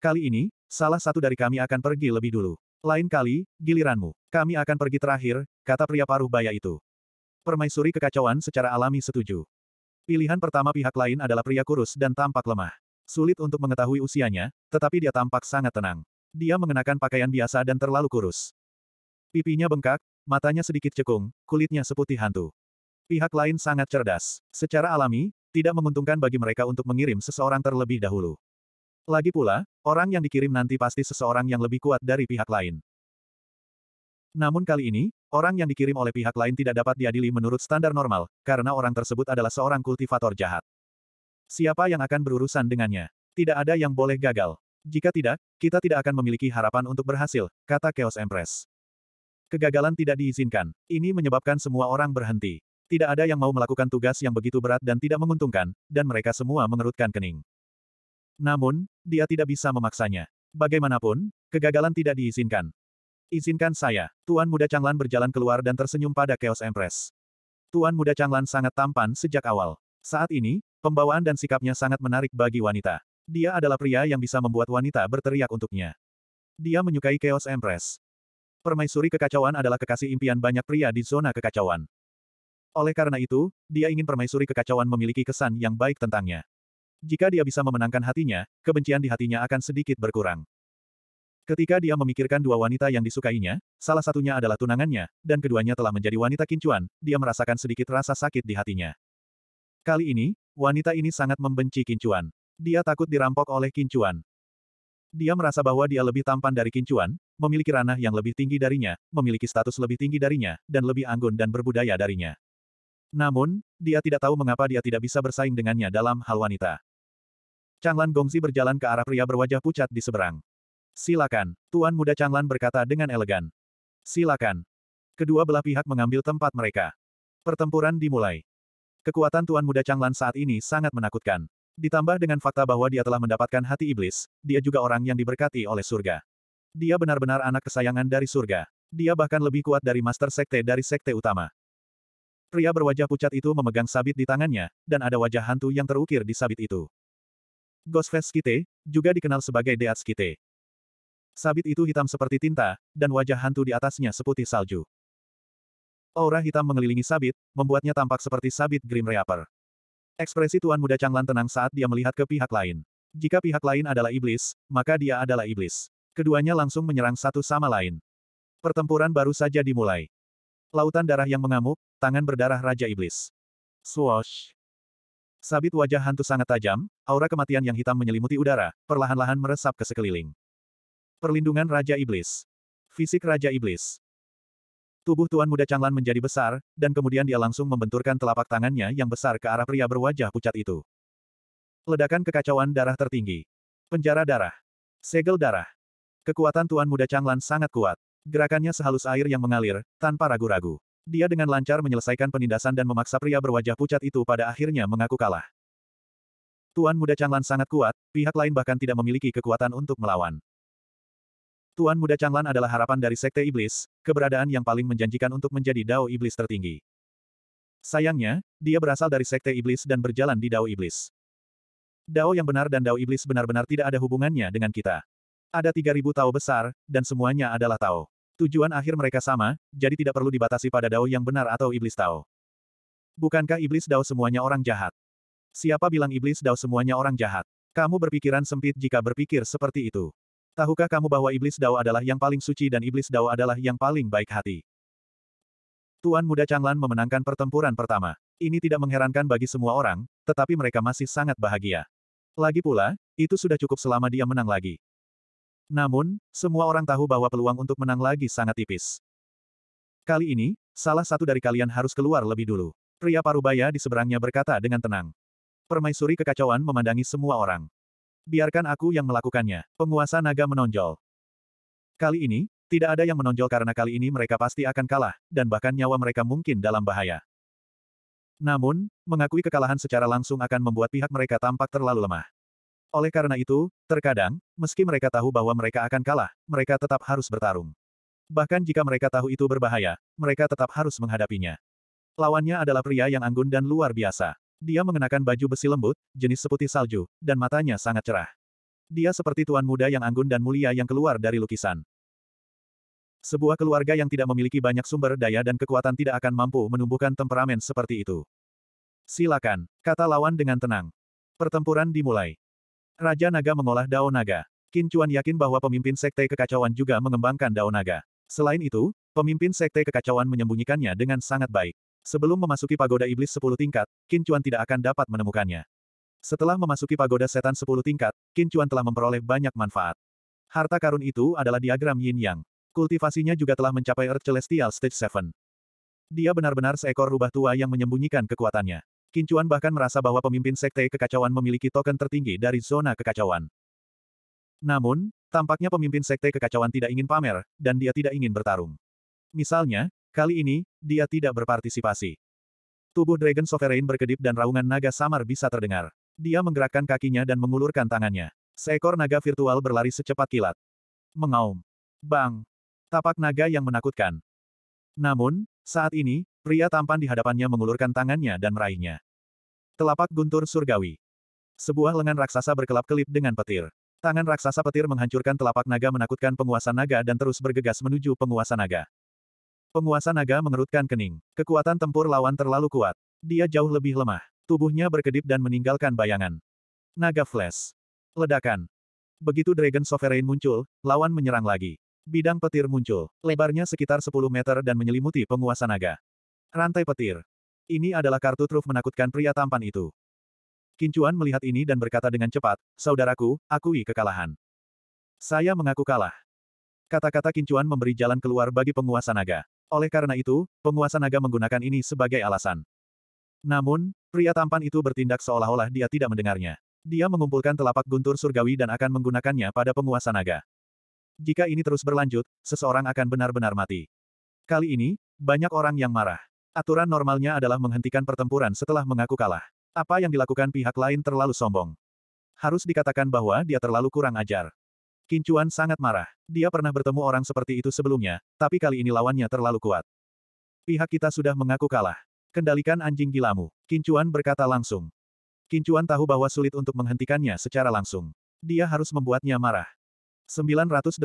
Kali ini, salah satu dari kami akan pergi lebih dulu. Lain kali, giliranmu. Kami akan pergi terakhir, kata pria paruh baya itu. Permaisuri kekacauan secara alami setuju. Pilihan pertama pihak lain adalah pria kurus dan tampak lemah. Sulit untuk mengetahui usianya, tetapi dia tampak sangat tenang. Dia mengenakan pakaian biasa dan terlalu kurus. Pipinya bengkak, matanya sedikit cekung, kulitnya seputih hantu. Pihak lain sangat cerdas. Secara alami, tidak menguntungkan bagi mereka untuk mengirim seseorang terlebih dahulu. Lagi pula, orang yang dikirim nanti pasti seseorang yang lebih kuat dari pihak lain. Namun kali ini, orang yang dikirim oleh pihak lain tidak dapat diadili menurut standar normal, karena orang tersebut adalah seorang kultivator jahat. Siapa yang akan berurusan dengannya? Tidak ada yang boleh gagal. Jika tidak, kita tidak akan memiliki harapan untuk berhasil, kata Chaos Empress. Kegagalan tidak diizinkan. Ini menyebabkan semua orang berhenti. Tidak ada yang mau melakukan tugas yang begitu berat dan tidak menguntungkan, dan mereka semua mengerutkan kening. Namun, dia tidak bisa memaksanya. Bagaimanapun, kegagalan tidak diizinkan. Izinkan saya. Tuan Muda Changlan berjalan keluar dan tersenyum pada Chaos Empress. Tuan Muda Changlan sangat tampan sejak awal. Saat ini, pembawaan dan sikapnya sangat menarik bagi wanita. Dia adalah pria yang bisa membuat wanita berteriak untuknya. Dia menyukai Chaos Empress. Permaisuri kekacauan adalah kekasih impian banyak pria di zona kekacauan. Oleh karena itu, dia ingin permaisuri kekacauan memiliki kesan yang baik tentangnya. Jika dia bisa memenangkan hatinya, kebencian di hatinya akan sedikit berkurang. Ketika dia memikirkan dua wanita yang disukainya, salah satunya adalah tunangannya, dan keduanya telah menjadi wanita kincuan, dia merasakan sedikit rasa sakit di hatinya. Kali ini, wanita ini sangat membenci kincuan. Dia takut dirampok oleh kincuan. Dia merasa bahwa dia lebih tampan dari kincuan, memiliki ranah yang lebih tinggi darinya, memiliki status lebih tinggi darinya, dan lebih anggun dan berbudaya darinya. Namun, dia tidak tahu mengapa dia tidak bisa bersaing dengannya dalam hal wanita. Changlan Gongzi berjalan ke arah pria berwajah pucat di seberang. Silakan, Tuan Muda Changlan berkata dengan elegan. Silakan. Kedua belah pihak mengambil tempat mereka. Pertempuran dimulai. Kekuatan Tuan Muda Changlan saat ini sangat menakutkan. Ditambah dengan fakta bahwa dia telah mendapatkan hati iblis, dia juga orang yang diberkati oleh surga. Dia benar-benar anak kesayangan dari surga. Dia bahkan lebih kuat dari master sekte dari sekte utama. Pria berwajah pucat itu memegang sabit di tangannya, dan ada wajah hantu yang terukir di sabit itu. Ghostface Kite, juga dikenal sebagai Deats Skite. Sabit itu hitam seperti tinta, dan wajah hantu di atasnya seputih salju. Aura hitam mengelilingi sabit, membuatnya tampak seperti sabit Grim Reaper. Ekspresi Tuan Muda Changlan tenang saat dia melihat ke pihak lain. Jika pihak lain adalah iblis, maka dia adalah iblis. Keduanya langsung menyerang satu sama lain. Pertempuran baru saja dimulai. Lautan darah yang mengamuk, tangan berdarah Raja Iblis. Swosh. Sabit wajah hantu sangat tajam, aura kematian yang hitam menyelimuti udara, perlahan-lahan meresap ke sekeliling. Perlindungan Raja Iblis. Fisik Raja Iblis. Tubuh Tuan Muda Changlan menjadi besar, dan kemudian dia langsung membenturkan telapak tangannya yang besar ke arah pria berwajah pucat itu. Ledakan kekacauan darah tertinggi. Penjara darah. Segel darah. Kekuatan Tuan Muda Changlan sangat kuat. Gerakannya sehalus air yang mengalir, tanpa ragu-ragu. Dia dengan lancar menyelesaikan penindasan dan memaksa pria berwajah pucat itu pada akhirnya mengaku kalah. Tuan Muda Changlan sangat kuat, pihak lain bahkan tidak memiliki kekuatan untuk melawan. Tuan Muda Changlan adalah harapan dari Sekte Iblis, keberadaan yang paling menjanjikan untuk menjadi Dao Iblis tertinggi. Sayangnya, dia berasal dari Sekte Iblis dan berjalan di Dao Iblis. Dao yang benar dan Dao Iblis benar-benar tidak ada hubungannya dengan kita. Ada 3000 Tao besar, dan semuanya adalah Tao. Tujuan akhir mereka sama, jadi tidak perlu dibatasi pada Dao yang benar atau Iblis Dao. Bukankah Iblis Dao semuanya orang jahat? Siapa bilang Iblis Dao semuanya orang jahat? Kamu berpikiran sempit jika berpikir seperti itu. Tahukah kamu bahwa Iblis Dao adalah yang paling suci dan Iblis Dao adalah yang paling baik hati? Tuan Muda Changlan memenangkan pertempuran pertama. Ini tidak mengherankan bagi semua orang, tetapi mereka masih sangat bahagia. Lagi pula, itu sudah cukup selama dia menang lagi. Namun, semua orang tahu bahwa peluang untuk menang lagi sangat tipis. Kali ini, salah satu dari kalian harus keluar lebih dulu. Pria parubaya di seberangnya berkata dengan tenang. Permaisuri kekacauan memandangi semua orang. Biarkan aku yang melakukannya, penguasa naga menonjol. Kali ini, tidak ada yang menonjol karena kali ini mereka pasti akan kalah, dan bahkan nyawa mereka mungkin dalam bahaya. Namun, mengakui kekalahan secara langsung akan membuat pihak mereka tampak terlalu lemah. Oleh karena itu, terkadang, meski mereka tahu bahwa mereka akan kalah, mereka tetap harus bertarung. Bahkan jika mereka tahu itu berbahaya, mereka tetap harus menghadapinya. Lawannya adalah pria yang anggun dan luar biasa. Dia mengenakan baju besi lembut, jenis seputih salju, dan matanya sangat cerah. Dia seperti tuan muda yang anggun dan mulia yang keluar dari lukisan. Sebuah keluarga yang tidak memiliki banyak sumber daya dan kekuatan tidak akan mampu menumbuhkan temperamen seperti itu. Silakan, kata lawan dengan tenang. Pertempuran dimulai. Raja Naga mengolah Dao Naga. Qin Chuan yakin bahwa pemimpin Sekte Kekacauan juga mengembangkan Dao Naga. Selain itu, pemimpin Sekte Kekacauan menyembunyikannya dengan sangat baik. Sebelum memasuki pagoda iblis 10 tingkat, Qin Chuan tidak akan dapat menemukannya. Setelah memasuki pagoda setan 10 tingkat, Qin Chuan telah memperoleh banyak manfaat. Harta karun itu adalah diagram yin yang. Kultivasinya juga telah mencapai Earth Celestial Stage 7. Dia benar-benar seekor rubah tua yang menyembunyikan kekuatannya. Kincuan bahkan merasa bahwa pemimpin sekte kekacauan memiliki token tertinggi dari zona kekacauan. Namun, tampaknya pemimpin sekte kekacauan tidak ingin pamer, dan dia tidak ingin bertarung. Misalnya, kali ini, dia tidak berpartisipasi. Tubuh Dragon Sovereign berkedip dan raungan naga samar bisa terdengar. Dia menggerakkan kakinya dan mengulurkan tangannya. Seekor naga virtual berlari secepat kilat. Mengaum. Bang! Tapak naga yang menakutkan. Namun, saat ini, Pria tampan di hadapannya mengulurkan tangannya dan meraihnya. Telapak guntur surgawi. Sebuah lengan raksasa berkelap-kelip dengan petir. Tangan raksasa petir menghancurkan telapak naga menakutkan penguasa naga dan terus bergegas menuju penguasa naga. Penguasa naga mengerutkan kening. Kekuatan tempur lawan terlalu kuat. Dia jauh lebih lemah. Tubuhnya berkedip dan meninggalkan bayangan. Naga Flash. Ledakan. Begitu Dragon Sovereign muncul, lawan menyerang lagi. Bidang petir muncul. Lebarnya sekitar 10 meter dan menyelimuti penguasa naga. Rantai petir. Ini adalah kartu truf menakutkan pria tampan itu. Kincuan melihat ini dan berkata dengan cepat, Saudaraku, akui kekalahan. Saya mengaku kalah. Kata-kata Kincuan memberi jalan keluar bagi penguasa naga. Oleh karena itu, penguasa naga menggunakan ini sebagai alasan. Namun, pria tampan itu bertindak seolah-olah dia tidak mendengarnya. Dia mengumpulkan telapak guntur surgawi dan akan menggunakannya pada penguasa naga. Jika ini terus berlanjut, seseorang akan benar-benar mati. Kali ini, banyak orang yang marah. Aturan normalnya adalah menghentikan pertempuran setelah mengaku kalah. Apa yang dilakukan pihak lain terlalu sombong. Harus dikatakan bahwa dia terlalu kurang ajar. Kincuan sangat marah. Dia pernah bertemu orang seperti itu sebelumnya, tapi kali ini lawannya terlalu kuat. Pihak kita sudah mengaku kalah. Kendalikan anjing gilamu. Kincuan berkata langsung. Kincuan tahu bahwa sulit untuk menghentikannya secara langsung. Dia harus membuatnya marah. 982.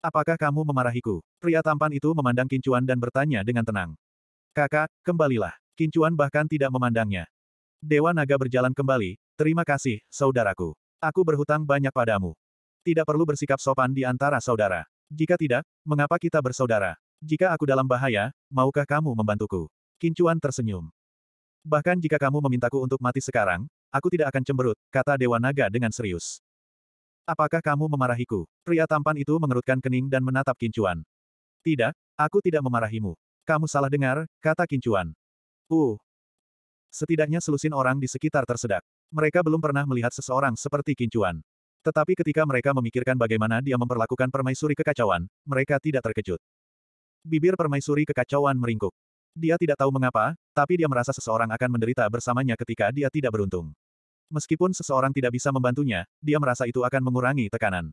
Apakah kamu memarahiku? Pria tampan itu memandang Kincuan dan bertanya dengan tenang. Kakak, kembalilah. Kincuan bahkan tidak memandangnya. Dewa Naga berjalan kembali, terima kasih, saudaraku. Aku berhutang banyak padamu. Tidak perlu bersikap sopan di antara saudara. Jika tidak, mengapa kita bersaudara? Jika aku dalam bahaya, maukah kamu membantuku? Kincuan tersenyum. Bahkan jika kamu memintaku untuk mati sekarang, aku tidak akan cemberut, kata Dewa Naga dengan serius. Apakah kamu memarahiku? Pria tampan itu mengerutkan kening dan menatap Kincuan. Tidak, aku tidak memarahimu. Kamu salah dengar, kata Kincuan. Uh. Setidaknya selusin orang di sekitar tersedak. Mereka belum pernah melihat seseorang seperti Kincuan. Tetapi ketika mereka memikirkan bagaimana dia memperlakukan permaisuri kekacauan, mereka tidak terkejut. Bibir permaisuri kekacauan meringkuk. Dia tidak tahu mengapa, tapi dia merasa seseorang akan menderita bersamanya ketika dia tidak beruntung. Meskipun seseorang tidak bisa membantunya, dia merasa itu akan mengurangi tekanan.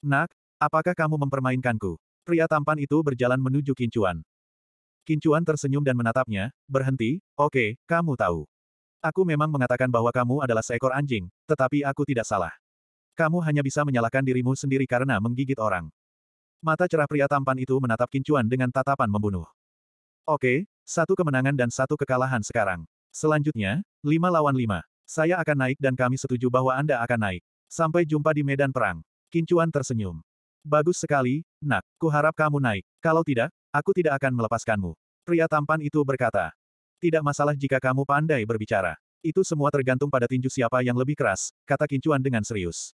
Nak, apakah kamu mempermainkanku? Pria tampan itu berjalan menuju Kincuan. Kincuan tersenyum dan menatapnya, berhenti, oke, okay, kamu tahu. Aku memang mengatakan bahwa kamu adalah seekor anjing, tetapi aku tidak salah. Kamu hanya bisa menyalahkan dirimu sendiri karena menggigit orang. Mata cerah pria tampan itu menatap Kincuan dengan tatapan membunuh. Oke, okay, satu kemenangan dan satu kekalahan sekarang. Selanjutnya, lima lawan lima. Saya akan naik dan kami setuju bahwa Anda akan naik. Sampai jumpa di medan perang. Kincuan tersenyum. Bagus sekali, nak. Kuharap kamu naik. Kalau tidak, aku tidak akan melepaskanmu. Pria tampan itu berkata. Tidak masalah jika kamu pandai berbicara. Itu semua tergantung pada tinju siapa yang lebih keras, kata Kincuan dengan serius.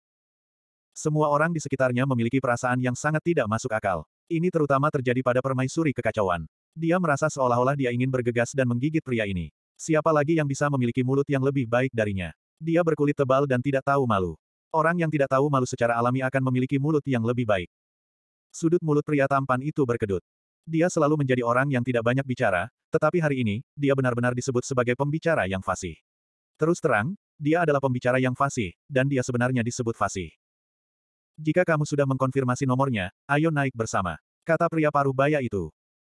Semua orang di sekitarnya memiliki perasaan yang sangat tidak masuk akal. Ini terutama terjadi pada permaisuri kekacauan. Dia merasa seolah-olah dia ingin bergegas dan menggigit pria ini. Siapa lagi yang bisa memiliki mulut yang lebih baik darinya? Dia berkulit tebal dan tidak tahu malu. Orang yang tidak tahu malu secara alami akan memiliki mulut yang lebih baik. Sudut mulut pria tampan itu berkedut. Dia selalu menjadi orang yang tidak banyak bicara, tetapi hari ini, dia benar-benar disebut sebagai pembicara yang fasih. Terus terang, dia adalah pembicara yang fasih, dan dia sebenarnya disebut fasih. Jika kamu sudah mengkonfirmasi nomornya, ayo naik bersama. Kata pria paruh baya itu.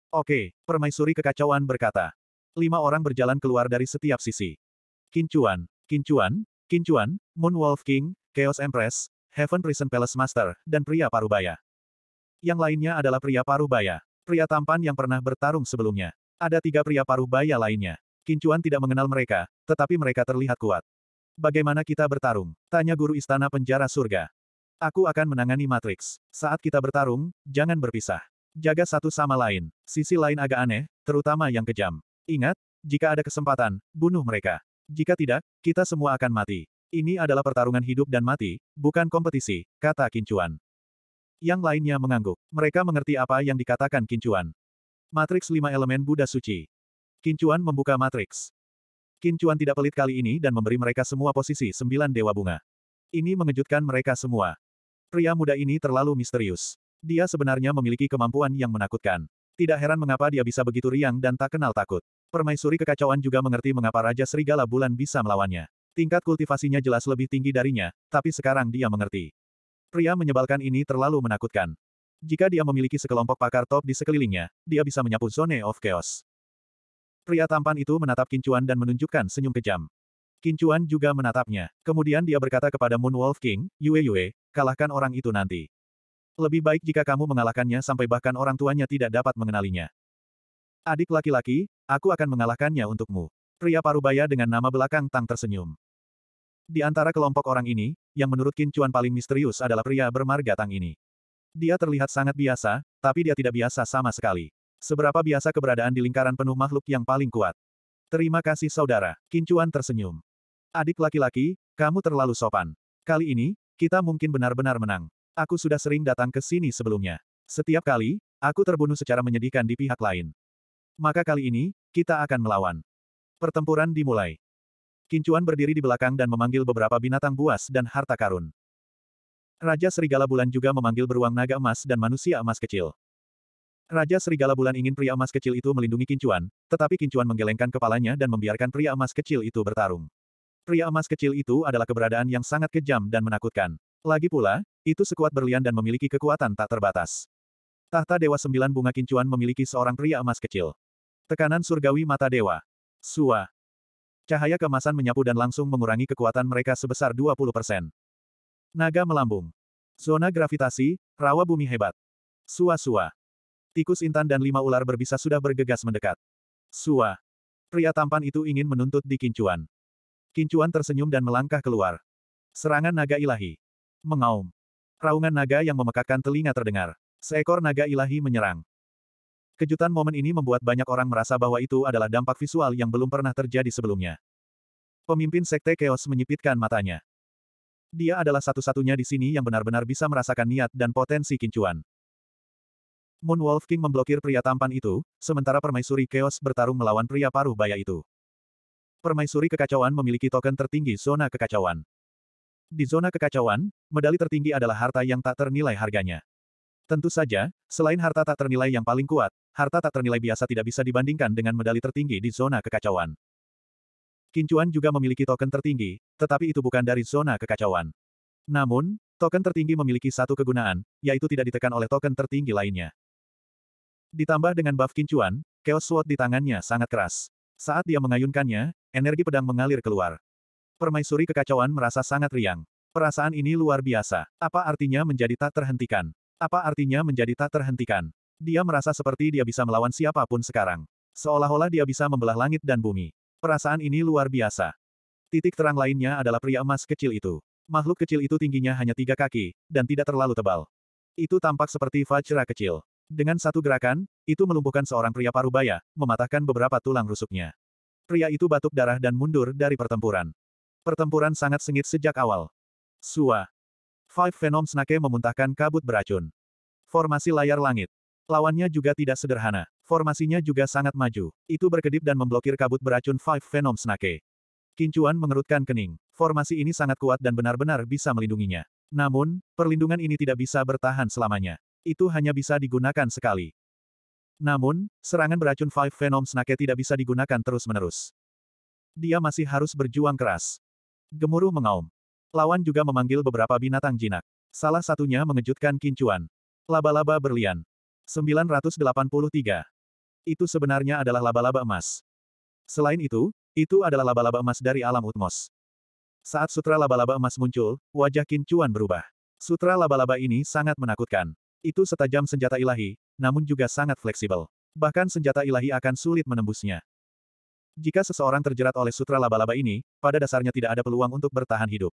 Oke, permaisuri kekacauan berkata. Lima orang berjalan keluar dari setiap sisi. Kincuan, Kincuan, Kincuan, Moon Wolf King, Chaos Empress, Heaven Prison Palace Master, dan pria parubaya. Yang lainnya adalah pria parubaya. Pria tampan yang pernah bertarung sebelumnya. Ada tiga pria parubaya lainnya. Kincuan tidak mengenal mereka, tetapi mereka terlihat kuat. Bagaimana kita bertarung? Tanya guru istana penjara surga. Aku akan menangani Matrix. Saat kita bertarung, jangan berpisah. Jaga satu sama lain. Sisi lain agak aneh, terutama yang kejam. Ingat, jika ada kesempatan, bunuh mereka. Jika tidak, kita semua akan mati. Ini adalah pertarungan hidup dan mati, bukan kompetisi, kata Kincuan. Yang lainnya mengangguk. Mereka mengerti apa yang dikatakan Kincuan. Matriks lima elemen Buddha Suci. Kincuan membuka matriks. Kincuan tidak pelit kali ini dan memberi mereka semua posisi sembilan dewa bunga. Ini mengejutkan mereka semua. Pria muda ini terlalu misterius. Dia sebenarnya memiliki kemampuan yang menakutkan. Tidak heran mengapa dia bisa begitu riang dan tak kenal takut. Permaisuri kekacauan juga mengerti mengapa Raja Serigala Bulan bisa melawannya. Tingkat kultivasinya jelas lebih tinggi darinya, tapi sekarang dia mengerti. Pria menyebalkan ini terlalu menakutkan. Jika dia memiliki sekelompok pakar top di sekelilingnya, dia bisa menyapu zone of chaos. Pria tampan itu menatap Kincuan dan menunjukkan senyum kejam. Kincuan juga menatapnya. Kemudian dia berkata kepada Moon Wolf King, Yue Yue, kalahkan orang itu nanti. Lebih baik jika kamu mengalahkannya sampai bahkan orang tuanya tidak dapat mengenalinya. Adik laki-laki, aku akan mengalahkannya untukmu. Pria parubaya dengan nama belakang Tang tersenyum. Di antara kelompok orang ini, yang menurut Qin paling misterius adalah pria bermarga Tang ini. Dia terlihat sangat biasa, tapi dia tidak biasa sama sekali. Seberapa biasa keberadaan di lingkaran penuh makhluk yang paling kuat. Terima kasih saudara, Qin tersenyum. Adik laki-laki, kamu terlalu sopan. Kali ini, kita mungkin benar-benar menang. Aku sudah sering datang ke sini sebelumnya. Setiap kali, aku terbunuh secara menyedihkan di pihak lain. Maka kali ini, kita akan melawan. Pertempuran dimulai. Kincuan berdiri di belakang dan memanggil beberapa binatang buas dan harta karun. Raja Serigala Bulan juga memanggil beruang naga emas dan manusia emas kecil. Raja Serigala Bulan ingin pria emas kecil itu melindungi Kincuan, tetapi Kincuan menggelengkan kepalanya dan membiarkan pria emas kecil itu bertarung. Pria emas kecil itu adalah keberadaan yang sangat kejam dan menakutkan. Lagi pula, itu sekuat berlian dan memiliki kekuatan tak terbatas. Tahta Dewa Sembilan Bunga Kincuan memiliki seorang pria emas kecil. Tekanan surgawi mata dewa. Sua. Cahaya kemasan menyapu dan langsung mengurangi kekuatan mereka sebesar 20%. Naga melambung. Zona gravitasi, rawa bumi hebat. Sua-sua. Tikus intan dan lima ular berbisa sudah bergegas mendekat. Sua. Pria tampan itu ingin menuntut di Kincuan. Kincuan tersenyum dan melangkah keluar. Serangan naga ilahi. Mengaum. Raungan naga yang memekakkan telinga terdengar. Seekor naga ilahi menyerang. Kejutan momen ini membuat banyak orang merasa bahwa itu adalah dampak visual yang belum pernah terjadi sebelumnya. Pemimpin Sekte Chaos menyipitkan matanya. Dia adalah satu-satunya di sini yang benar-benar bisa merasakan niat dan potensi kincuan. Moon Wolf King memblokir pria tampan itu, sementara permaisuri Chaos bertarung melawan pria paruh baya itu. Permaisuri kekacauan memiliki token tertinggi zona kekacauan. Di zona kekacauan, medali tertinggi adalah harta yang tak ternilai harganya. Tentu saja, selain harta tak ternilai yang paling kuat, harta tak ternilai biasa tidak bisa dibandingkan dengan medali tertinggi di zona kekacauan. Kincuan juga memiliki token tertinggi, tetapi itu bukan dari zona kekacauan. Namun, token tertinggi memiliki satu kegunaan, yaitu tidak ditekan oleh token tertinggi lainnya. Ditambah dengan buff Kincuan, Chaos Sword di tangannya sangat keras. Saat dia mengayunkannya, energi pedang mengalir keluar permaisuri kekacauan merasa sangat riang. Perasaan ini luar biasa. Apa artinya menjadi tak terhentikan? Apa artinya menjadi tak terhentikan? Dia merasa seperti dia bisa melawan siapapun sekarang. Seolah-olah dia bisa membelah langit dan bumi. Perasaan ini luar biasa. Titik terang lainnya adalah pria emas kecil itu. Makhluk kecil itu tingginya hanya tiga kaki, dan tidak terlalu tebal. Itu tampak seperti Vajra kecil. Dengan satu gerakan, itu melumpuhkan seorang pria parubaya, mematahkan beberapa tulang rusuknya. Pria itu batuk darah dan mundur dari pertempuran. Pertempuran sangat sengit sejak awal. Sua. Five Venom Snake memuntahkan kabut beracun. Formasi layar langit. Lawannya juga tidak sederhana. Formasinya juga sangat maju. Itu berkedip dan memblokir kabut beracun Five Venom Snake. Kincuan mengerutkan kening. Formasi ini sangat kuat dan benar-benar bisa melindunginya. Namun, perlindungan ini tidak bisa bertahan selamanya. Itu hanya bisa digunakan sekali. Namun, serangan beracun Five Venom Snake tidak bisa digunakan terus-menerus. Dia masih harus berjuang keras. Gemuruh mengaum. Lawan juga memanggil beberapa binatang jinak. Salah satunya mengejutkan kincuan. Laba-laba berlian. 983. Itu sebenarnya adalah laba-laba emas. Selain itu, itu adalah laba-laba emas dari alam utmos. Saat sutra laba-laba emas muncul, wajah kincuan berubah. Sutra laba-laba ini sangat menakutkan. Itu setajam senjata ilahi, namun juga sangat fleksibel. Bahkan senjata ilahi akan sulit menembusnya. Jika seseorang terjerat oleh sutra laba-laba ini, pada dasarnya tidak ada peluang untuk bertahan hidup.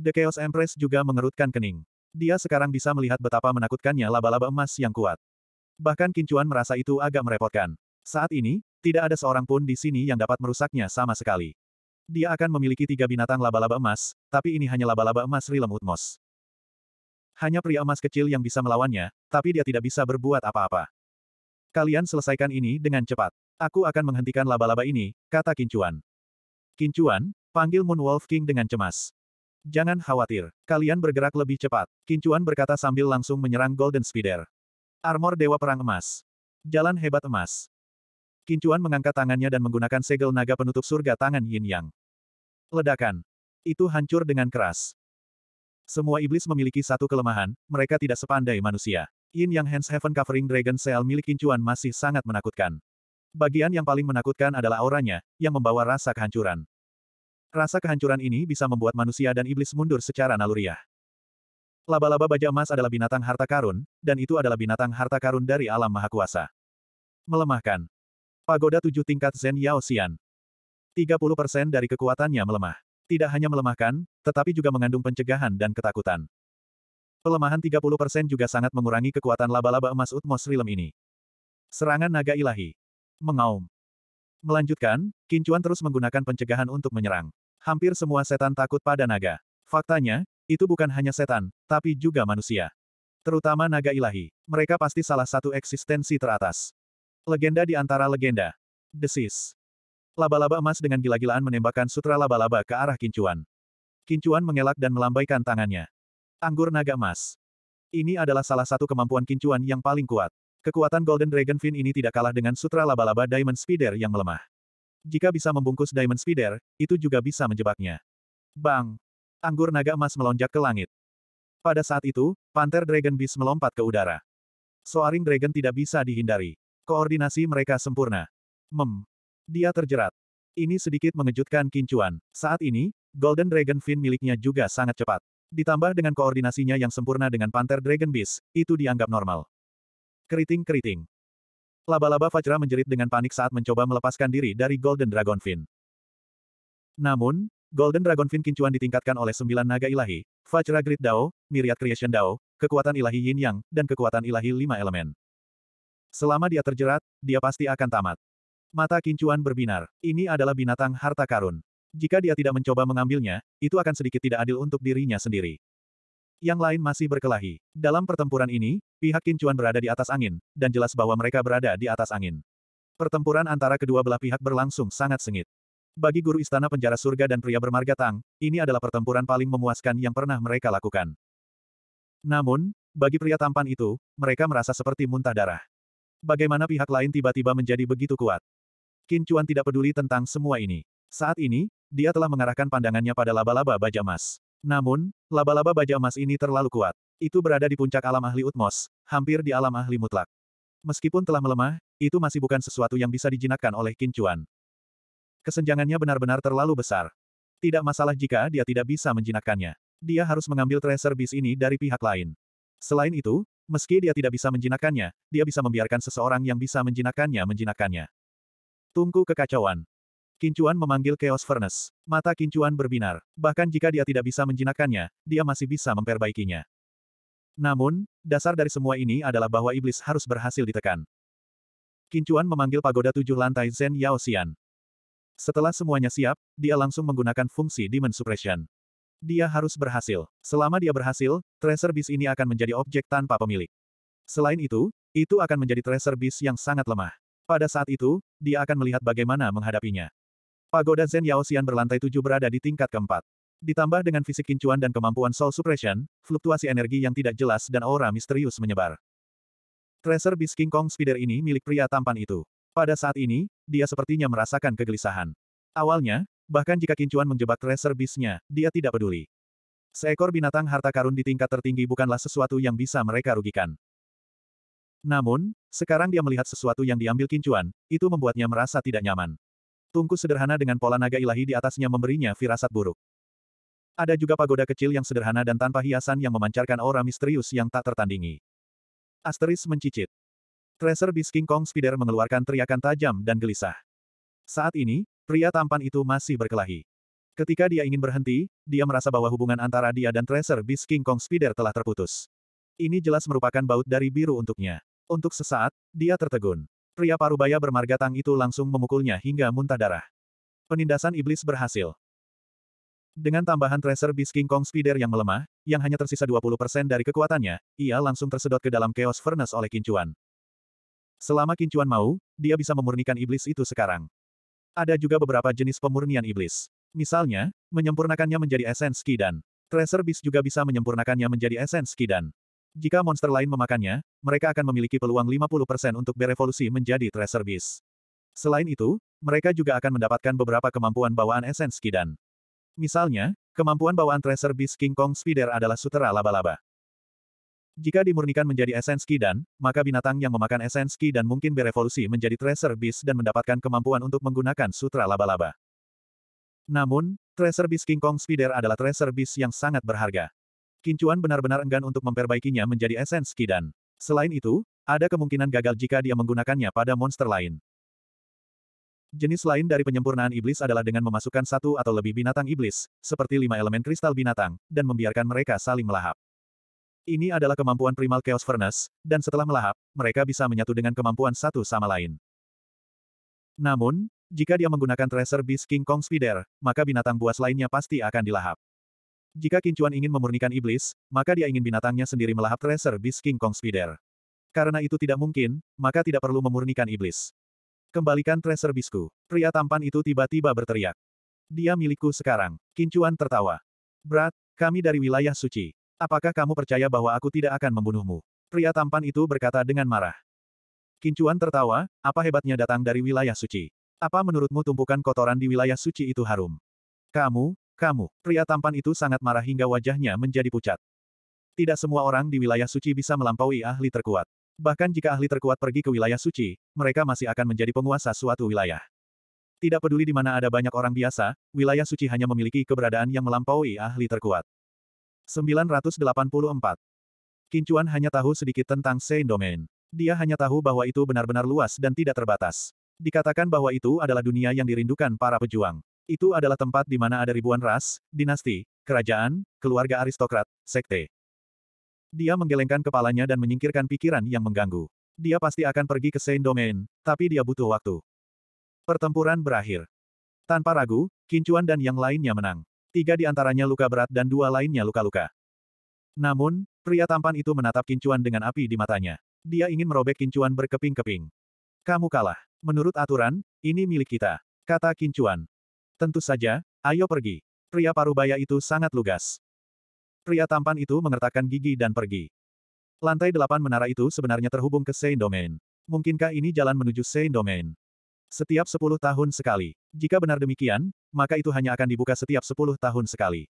The Chaos Empress juga mengerutkan kening. Dia sekarang bisa melihat betapa menakutkannya laba-laba emas yang kuat. Bahkan Kincuan merasa itu agak merepotkan. Saat ini, tidak ada seorang pun di sini yang dapat merusaknya sama sekali. Dia akan memiliki tiga binatang laba-laba emas, tapi ini hanya laba-laba emas Rilem Utmos. Hanya pria emas kecil yang bisa melawannya, tapi dia tidak bisa berbuat apa-apa. Kalian selesaikan ini dengan cepat. Aku akan menghentikan laba-laba ini, kata Kincuan. Kincuan, panggil Moon Wolf King dengan cemas. Jangan khawatir, kalian bergerak lebih cepat, Kincuan berkata sambil langsung menyerang Golden Spider. Armor Dewa Perang Emas. Jalan hebat emas. Kincuan mengangkat tangannya dan menggunakan segel naga penutup surga tangan Yin Yang. Ledakan. Itu hancur dengan keras. Semua iblis memiliki satu kelemahan, mereka tidak sepandai manusia. Yin Yang Hands Heaven Covering Dragon Cell milik Kincuan masih sangat menakutkan. Bagian yang paling menakutkan adalah auranya, yang membawa rasa kehancuran. Rasa kehancuran ini bisa membuat manusia dan iblis mundur secara naluriah. Laba-laba baja emas adalah binatang harta karun, dan itu adalah binatang harta karun dari alam maha kuasa. Melemahkan. Pagoda tujuh tingkat Zen Yao Xian. 30% dari kekuatannya melemah. Tidak hanya melemahkan, tetapi juga mengandung pencegahan dan ketakutan. Pelemahan 30% juga sangat mengurangi kekuatan laba-laba emas Utmos Rilem ini. Serangan naga ilahi. Mengaum. Melanjutkan, Kincuan terus menggunakan pencegahan untuk menyerang. Hampir semua setan takut pada naga. Faktanya, itu bukan hanya setan, tapi juga manusia. Terutama naga ilahi. Mereka pasti salah satu eksistensi teratas. Legenda di antara legenda. Desis. Laba-laba emas dengan gila-gilaan menembakkan sutra laba-laba ke arah Kincuan. Kincuan mengelak dan melambaikan tangannya. Anggur naga emas. Ini adalah salah satu kemampuan Kincuan yang paling kuat. Kekuatan Golden Dragon Fin ini tidak kalah dengan sutra laba-laba Diamond Spider yang melemah. Jika bisa membungkus Diamond Spider, itu juga bisa menjebaknya. Bang! Anggur naga emas melonjak ke langit. Pada saat itu, Panther Dragon Beast melompat ke udara. Soaring Dragon tidak bisa dihindari. Koordinasi mereka sempurna. Mem. Dia terjerat. Ini sedikit mengejutkan Kincuan. Saat ini, Golden Dragon Fin miliknya juga sangat cepat. Ditambah dengan koordinasinya yang sempurna dengan Panther Dragon Beast, itu dianggap normal. Keriting-keriting. Laba-laba Fajra menjerit dengan panik saat mencoba melepaskan diri dari Golden Dragonfin. Namun, Golden Dragonfin Kincuan ditingkatkan oleh sembilan naga ilahi, Fajra Grid Dao, Myriad Creation Dao, kekuatan ilahi Yin Yang, dan kekuatan ilahi lima elemen. Selama dia terjerat, dia pasti akan tamat. Mata Kincuan berbinar. Ini adalah binatang harta karun. Jika dia tidak mencoba mengambilnya, itu akan sedikit tidak adil untuk dirinya sendiri. Yang lain masih berkelahi. Dalam pertempuran ini, pihak Kincuan berada di atas angin, dan jelas bahwa mereka berada di atas angin. Pertempuran antara kedua belah pihak berlangsung sangat sengit. Bagi guru istana penjara surga dan pria bermarga Tang, ini adalah pertempuran paling memuaskan yang pernah mereka lakukan. Namun, bagi pria tampan itu, mereka merasa seperti muntah darah. Bagaimana pihak lain tiba-tiba menjadi begitu kuat? Kincuan tidak peduli tentang semua ini. Saat ini, dia telah mengarahkan pandangannya pada laba-laba baja emas. Namun, laba-laba baja emas ini terlalu kuat. Itu berada di puncak alam ahli Utmos, hampir di alam ahli mutlak. Meskipun telah melemah, itu masih bukan sesuatu yang bisa dijinakkan oleh Kincuan. Kesenjangannya benar-benar terlalu besar. Tidak masalah jika dia tidak bisa menjinakkannya. Dia harus mengambil tracer bis ini dari pihak lain. Selain itu, meski dia tidak bisa menjinakkannya, dia bisa membiarkan seseorang yang bisa menjinakkannya menjinakkannya. Tungku kekacauan. Kincuan memanggil Chaos Furnace. Mata Kincuan berbinar. Bahkan jika dia tidak bisa menjinakkannya, dia masih bisa memperbaikinya. Namun, dasar dari semua ini adalah bahwa iblis harus berhasil ditekan. Kincuan memanggil pagoda tujuh lantai Zen Yao Xian. Setelah semuanya siap, dia langsung menggunakan fungsi Demon Suppression. Dia harus berhasil. Selama dia berhasil, Tracer Beast ini akan menjadi objek tanpa pemilik. Selain itu, itu akan menjadi Tracer Beast yang sangat lemah. Pada saat itu, dia akan melihat bagaimana menghadapinya. Pagoda Zen Yao Xian berlantai tujuh berada di tingkat keempat. Ditambah dengan fisik kincuan dan kemampuan soul suppression, fluktuasi energi yang tidak jelas dan aura misterius menyebar. Tracer Beast King Kong Spider ini milik pria tampan itu. Pada saat ini, dia sepertinya merasakan kegelisahan. Awalnya, bahkan jika kincuan menjebak Tracer Beast-nya, dia tidak peduli. Seekor binatang harta karun di tingkat tertinggi bukanlah sesuatu yang bisa mereka rugikan. Namun, sekarang dia melihat sesuatu yang diambil kincuan, itu membuatnya merasa tidak nyaman. Tungku sederhana dengan pola naga ilahi di atasnya memberinya firasat buruk. Ada juga pagoda kecil yang sederhana dan tanpa hiasan yang memancarkan aura misterius yang tak tertandingi. Asteris mencicit. Tracer Beast King Kong Spider mengeluarkan teriakan tajam dan gelisah. Saat ini, pria tampan itu masih berkelahi. Ketika dia ingin berhenti, dia merasa bahwa hubungan antara dia dan Tracer Beast King Kong Spider telah terputus. Ini jelas merupakan baut dari biru untuknya. Untuk sesaat, dia tertegun. Pria parubaya bermarga Tang itu langsung memukulnya hingga muntah darah. Penindasan iblis berhasil. Dengan tambahan tracer Beast King Kong Spider yang melemah, yang hanya tersisa 20% dari kekuatannya, ia langsung tersedot ke dalam Chaos Furnace oleh Kincuan. Selama Kincuan mau, dia bisa memurnikan iblis itu sekarang. Ada juga beberapa jenis pemurnian iblis. Misalnya, menyempurnakannya menjadi esens Kidan. dan Tracer Beast juga bisa menyempurnakannya menjadi esens Kidan. dan jika monster lain memakannya, mereka akan memiliki peluang 50% untuk berevolusi menjadi Tracer Beast. Selain itu, mereka juga akan mendapatkan beberapa kemampuan bawaan Essence Kidan. Misalnya, kemampuan bawaan Tracer Beast King Kong Spider adalah sutera laba-laba. Jika dimurnikan menjadi Essence Kidan, maka binatang yang memakan Essence Kidan mungkin berevolusi menjadi Tracer Beast dan mendapatkan kemampuan untuk menggunakan sutra laba-laba. Namun, Tracer Beast King Kong Spider adalah Tracer Beast yang sangat berharga. Kincuan benar-benar enggan untuk memperbaikinya menjadi esens Kidan. Selain itu, ada kemungkinan gagal jika dia menggunakannya pada monster lain. Jenis lain dari penyempurnaan iblis adalah dengan memasukkan satu atau lebih binatang iblis, seperti lima elemen kristal binatang, dan membiarkan mereka saling melahap. Ini adalah kemampuan primal Chaos Furnace, dan setelah melahap, mereka bisa menyatu dengan kemampuan satu sama lain. Namun, jika dia menggunakan Tracer Beast King Kong Spider, maka binatang buas lainnya pasti akan dilahap. Jika Kincuan ingin memurnikan iblis, maka dia ingin binatangnya sendiri melahap Tracer Beast King Kong Spider. Karena itu tidak mungkin, maka tidak perlu memurnikan iblis. Kembalikan Tracer Bisku. Pria tampan itu tiba-tiba berteriak. Dia milikku sekarang. Kincuan tertawa. Brat, kami dari wilayah suci. Apakah kamu percaya bahwa aku tidak akan membunuhmu? Pria tampan itu berkata dengan marah. Kincuan tertawa, apa hebatnya datang dari wilayah suci? Apa menurutmu tumpukan kotoran di wilayah suci itu harum? Kamu, kamu, pria tampan itu sangat marah hingga wajahnya menjadi pucat. Tidak semua orang di wilayah suci bisa melampaui ahli terkuat. Bahkan jika ahli terkuat pergi ke wilayah suci, mereka masih akan menjadi penguasa suatu wilayah. Tidak peduli di mana ada banyak orang biasa, wilayah suci hanya memiliki keberadaan yang melampaui ahli terkuat. 984. Kincuan hanya tahu sedikit tentang Saint Domain. Dia hanya tahu bahwa itu benar-benar luas dan tidak terbatas. Dikatakan bahwa itu adalah dunia yang dirindukan para pejuang. Itu adalah tempat di mana ada ribuan ras, dinasti, kerajaan, keluarga aristokrat, sekte. Dia menggelengkan kepalanya dan menyingkirkan pikiran yang mengganggu. Dia pasti akan pergi ke Saint Domain, tapi dia butuh waktu. Pertempuran berakhir. Tanpa ragu, Kincuan dan yang lainnya menang. Tiga di antaranya luka berat dan dua lainnya luka-luka. Namun, pria tampan itu menatap Kincuan dengan api di matanya. Dia ingin merobek Kincuan berkeping-keping. Kamu kalah. Menurut aturan, ini milik kita. Kata Kincuan. Tentu saja, ayo pergi. Pria parubaya itu sangat lugas. Pria tampan itu mengertakkan gigi dan pergi. Lantai delapan menara itu sebenarnya terhubung ke Saint Domain. Mungkinkah ini jalan menuju Saint Domain? Setiap sepuluh tahun sekali. Jika benar demikian, maka itu hanya akan dibuka setiap sepuluh tahun sekali.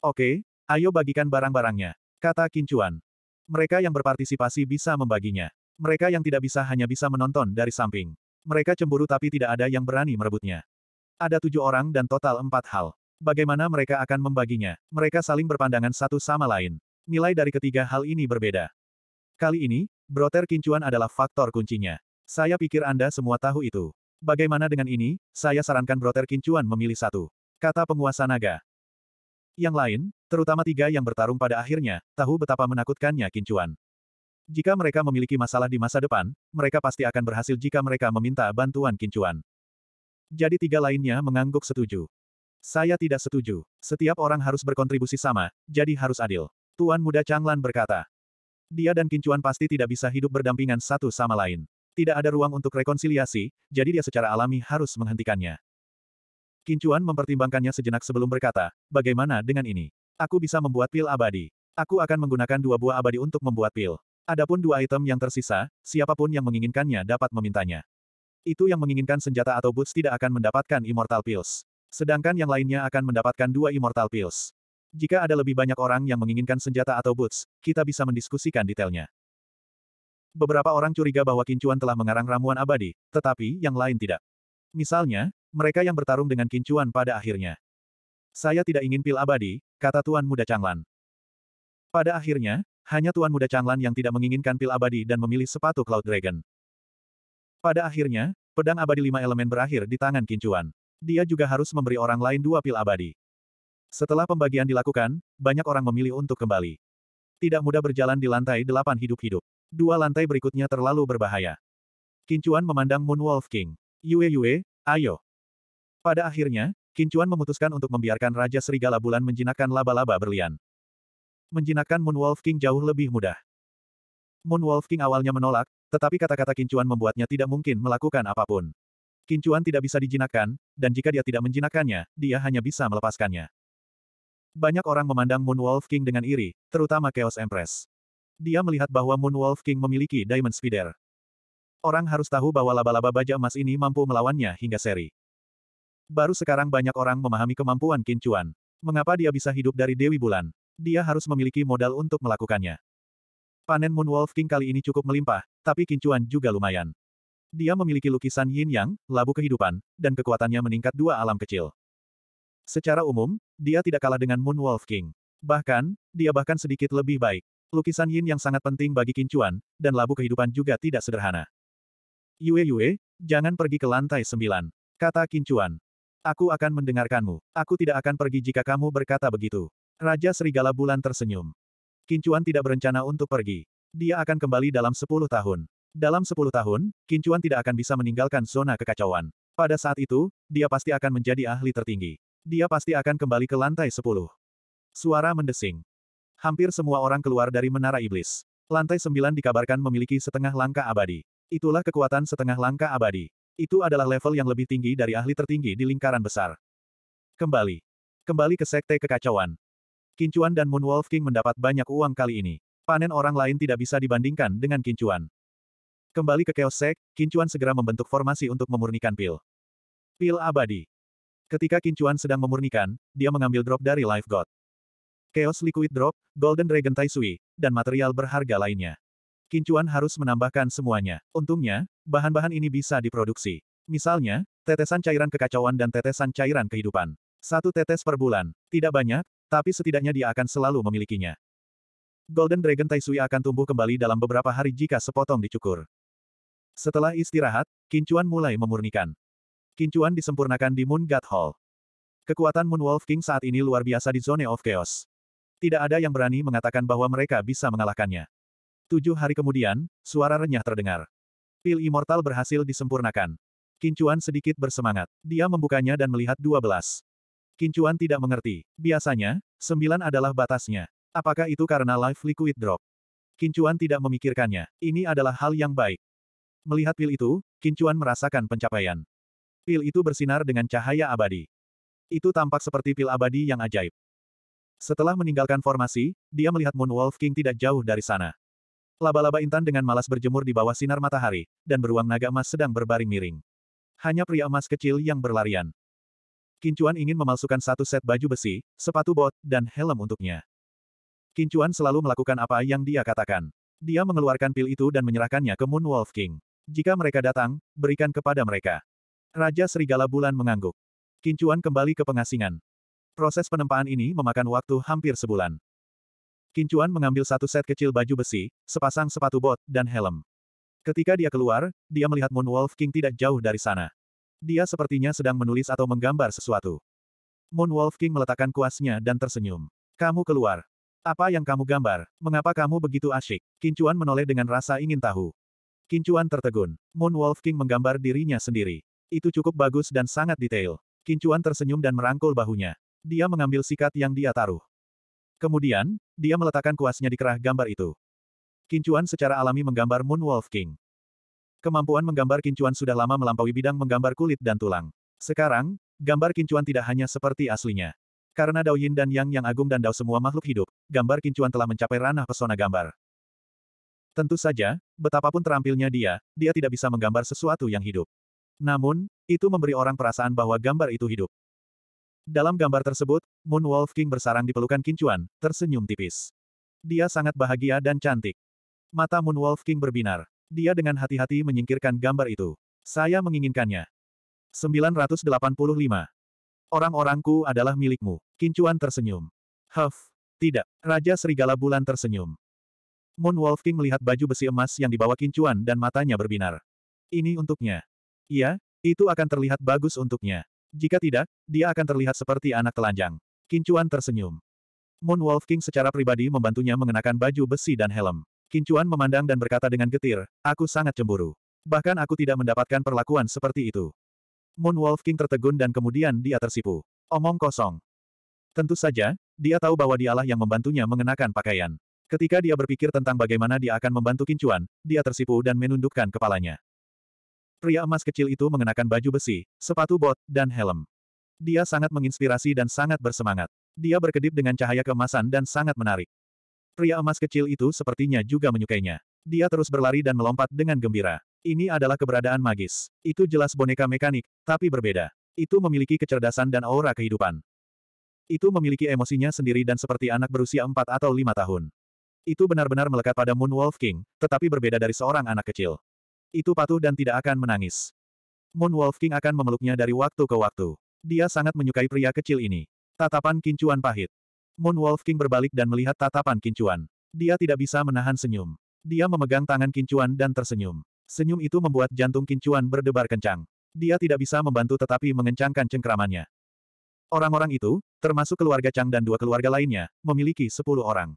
Oke, ayo bagikan barang-barangnya. Kata Kincuan. Mereka yang berpartisipasi bisa membaginya. Mereka yang tidak bisa hanya bisa menonton dari samping. Mereka cemburu tapi tidak ada yang berani merebutnya. Ada tujuh orang dan total empat hal. Bagaimana mereka akan membaginya? Mereka saling berpandangan satu sama lain. Nilai dari ketiga hal ini berbeda. Kali ini, broter kincuan adalah faktor kuncinya. Saya pikir Anda semua tahu itu. Bagaimana dengan ini? Saya sarankan broter kincuan memilih satu. Kata penguasa naga. Yang lain, terutama tiga yang bertarung pada akhirnya, tahu betapa menakutkannya kincuan. Jika mereka memiliki masalah di masa depan, mereka pasti akan berhasil jika mereka meminta bantuan kincuan. Jadi tiga lainnya mengangguk setuju. Saya tidak setuju. Setiap orang harus berkontribusi sama, jadi harus adil. Tuan muda Changlan berkata. Dia dan Kincuan pasti tidak bisa hidup berdampingan satu sama lain. Tidak ada ruang untuk rekonsiliasi, jadi dia secara alami harus menghentikannya. Kincuan mempertimbangkannya sejenak sebelum berkata, bagaimana dengan ini? Aku bisa membuat pil abadi. Aku akan menggunakan dua buah abadi untuk membuat pil. Adapun dua item yang tersisa, siapapun yang menginginkannya dapat memintanya. Itu yang menginginkan senjata atau boots tidak akan mendapatkan Immortal pills, Sedangkan yang lainnya akan mendapatkan dua Immortal pills. Jika ada lebih banyak orang yang menginginkan senjata atau boots, kita bisa mendiskusikan detailnya. Beberapa orang curiga bahwa kincuan telah mengarang ramuan abadi, tetapi yang lain tidak. Misalnya, mereka yang bertarung dengan kincuan pada akhirnya. Saya tidak ingin pil abadi, kata Tuan Muda Changlan. Pada akhirnya, hanya Tuan Muda Changlan yang tidak menginginkan pil abadi dan memilih sepatu Cloud Dragon. Pada akhirnya, pedang abadi lima elemen berakhir di tangan Kincuan. Dia juga harus memberi orang lain dua pil abadi. Setelah pembagian dilakukan, banyak orang memilih untuk kembali. Tidak mudah berjalan di lantai delapan hidup-hidup. Dua lantai berikutnya terlalu berbahaya. Kincuan memandang Moon Wolf King. Yue Yue, ayo. Pada akhirnya, Kincuan memutuskan untuk membiarkan Raja Serigala Bulan menjinakkan laba-laba berlian. Menjinakkan Moon Wolf King jauh lebih mudah. Moon Wolf King awalnya menolak, tetapi kata-kata Kincuan membuatnya tidak mungkin melakukan apapun. Kincuan tidak bisa dijinakkan, dan jika dia tidak menjinakkannya, dia hanya bisa melepaskannya. Banyak orang memandang Moon Wolf King dengan iri, terutama Chaos Empress. Dia melihat bahwa Moon Wolf King memiliki Diamond Spider. Orang harus tahu bahwa laba-laba baja emas ini mampu melawannya hingga seri. Baru sekarang banyak orang memahami kemampuan Kincuan. Mengapa dia bisa hidup dari Dewi Bulan? Dia harus memiliki modal untuk melakukannya. Panen Moon Wolf King kali ini cukup melimpah, tapi kincuan juga lumayan. Dia memiliki lukisan yin yang, labu kehidupan, dan kekuatannya meningkat dua alam kecil. Secara umum, dia tidak kalah dengan Moon Wolf King. Bahkan, dia bahkan sedikit lebih baik. Lukisan yin yang sangat penting bagi kincuan, dan labu kehidupan juga tidak sederhana. Yue Yue, jangan pergi ke lantai sembilan. Kata kincuan. Aku akan mendengarkanmu. Aku tidak akan pergi jika kamu berkata begitu. Raja Serigala Bulan tersenyum. Kincuan tidak berencana untuk pergi. Dia akan kembali dalam 10 tahun. Dalam 10 tahun, Kincuan tidak akan bisa meninggalkan zona kekacauan. Pada saat itu, dia pasti akan menjadi ahli tertinggi. Dia pasti akan kembali ke lantai 10. Suara mendesing. Hampir semua orang keluar dari menara iblis. Lantai 9 dikabarkan memiliki setengah langkah abadi. Itulah kekuatan setengah langkah abadi. Itu adalah level yang lebih tinggi dari ahli tertinggi di lingkaran besar. Kembali. Kembali ke sekte kekacauan. Kincuan dan Moon Wolf King mendapat banyak uang kali ini. Panen orang lain tidak bisa dibandingkan dengan Kincuan. Kembali ke Chaos Sek, Kincuan segera membentuk formasi untuk memurnikan pil. Pil abadi. Ketika Kincuan sedang memurnikan, dia mengambil drop dari Life God. Chaos Liquid Drop, Golden Dragon Tai Sui, dan material berharga lainnya. Kincuan harus menambahkan semuanya. Untungnya, bahan-bahan ini bisa diproduksi. Misalnya, tetesan cairan kekacauan dan tetesan cairan kehidupan. Satu tetes per bulan. Tidak banyak, tapi setidaknya dia akan selalu memilikinya. Golden Dragon Taisui akan tumbuh kembali dalam beberapa hari jika sepotong dicukur. Setelah istirahat, Kincuan mulai memurnikan. Kincuan disempurnakan di Moon God Hall. Kekuatan Moon Wolf King saat ini luar biasa di Zone of Chaos. Tidak ada yang berani mengatakan bahwa mereka bisa mengalahkannya. Tujuh hari kemudian, suara renyah terdengar. Pil Immortal berhasil disempurnakan. Kincuan sedikit bersemangat. Dia membukanya dan melihat dua belas. Kincuan tidak mengerti. Biasanya, sembilan adalah batasnya. Apakah itu karena life liquid drop? Kincuan tidak memikirkannya. Ini adalah hal yang baik. Melihat pil itu, Kincuan merasakan pencapaian. Pil itu bersinar dengan cahaya abadi. Itu tampak seperti pil abadi yang ajaib. Setelah meninggalkan formasi, dia melihat Moon Wolf King tidak jauh dari sana. Laba-laba intan dengan malas berjemur di bawah sinar matahari, dan beruang naga emas sedang berbaring miring. Hanya pria emas kecil yang berlarian. Kincuan ingin memalsukan satu set baju besi, sepatu bot, dan helm untuknya. Kincuan selalu melakukan apa yang dia katakan. Dia mengeluarkan pil itu dan menyerahkannya ke Moon Wolf King. Jika mereka datang, berikan kepada mereka. Raja Serigala Bulan mengangguk. Kincuan kembali ke pengasingan. Proses penempaan ini memakan waktu hampir sebulan. Kincuan mengambil satu set kecil baju besi, sepasang sepatu bot, dan helm. Ketika dia keluar, dia melihat Moon Wolf King tidak jauh dari sana. Dia sepertinya sedang menulis atau menggambar sesuatu. Moon Wolf King meletakkan kuasnya dan tersenyum. Kamu keluar. Apa yang kamu gambar? Mengapa kamu begitu asyik? Kincuan menoleh dengan rasa ingin tahu. Kincuan tertegun. Moon Wolf King menggambar dirinya sendiri. Itu cukup bagus dan sangat detail. Kincuan tersenyum dan merangkul bahunya. Dia mengambil sikat yang dia taruh. Kemudian, dia meletakkan kuasnya di kerah gambar itu. Kincuan secara alami menggambar Moon Wolf King. Kemampuan menggambar kincuan sudah lama melampaui bidang menggambar kulit dan tulang. Sekarang, gambar kincuan tidak hanya seperti aslinya. Karena Dao Yin dan Yang yang agung dan Dao semua makhluk hidup, gambar kincuan telah mencapai ranah pesona gambar. Tentu saja, betapapun terampilnya dia, dia tidak bisa menggambar sesuatu yang hidup. Namun, itu memberi orang perasaan bahwa gambar itu hidup. Dalam gambar tersebut, Moon Wolf King bersarang di pelukan kincuan, tersenyum tipis. Dia sangat bahagia dan cantik. Mata Moon Wolf King berbinar. Dia dengan hati-hati menyingkirkan gambar itu. Saya menginginkannya. 985. Orang-orangku adalah milikmu. Kincuan tersenyum. Huff. Tidak. Raja Serigala Bulan tersenyum. Moon Wolf King melihat baju besi emas yang dibawa Kincuan dan matanya berbinar. Ini untuknya. Iya, itu akan terlihat bagus untuknya. Jika tidak, dia akan terlihat seperti anak telanjang. Kincuan tersenyum. Moon Wolf King secara pribadi membantunya mengenakan baju besi dan helm. Kincuan memandang dan berkata dengan getir, aku sangat cemburu. Bahkan aku tidak mendapatkan perlakuan seperti itu. Moon Wolf King tertegun dan kemudian dia tersipu. Omong kosong. Tentu saja, dia tahu bahwa dialah yang membantunya mengenakan pakaian. Ketika dia berpikir tentang bagaimana dia akan membantu Kincuan, dia tersipu dan menundukkan kepalanya. Pria emas kecil itu mengenakan baju besi, sepatu bot, dan helm. Dia sangat menginspirasi dan sangat bersemangat. Dia berkedip dengan cahaya kemasan dan sangat menarik. Pria emas kecil itu sepertinya juga menyukainya. Dia terus berlari dan melompat dengan gembira. Ini adalah keberadaan magis. Itu jelas boneka mekanik, tapi berbeda. Itu memiliki kecerdasan dan aura kehidupan. Itu memiliki emosinya sendiri dan seperti anak berusia 4 atau 5 tahun. Itu benar-benar melekat pada Moon Wolf King, tetapi berbeda dari seorang anak kecil. Itu patuh dan tidak akan menangis. Moon Wolf King akan memeluknya dari waktu ke waktu. Dia sangat menyukai pria kecil ini. Tatapan kincuan pahit. Moon Wolf King berbalik dan melihat tatapan Kincuan. Dia tidak bisa menahan senyum. Dia memegang tangan Kincuan dan tersenyum. Senyum itu membuat jantung Kincuan berdebar kencang. Dia tidak bisa membantu tetapi mengencangkan cengkramannya. Orang-orang itu, termasuk keluarga Chang dan dua keluarga lainnya, memiliki sepuluh orang.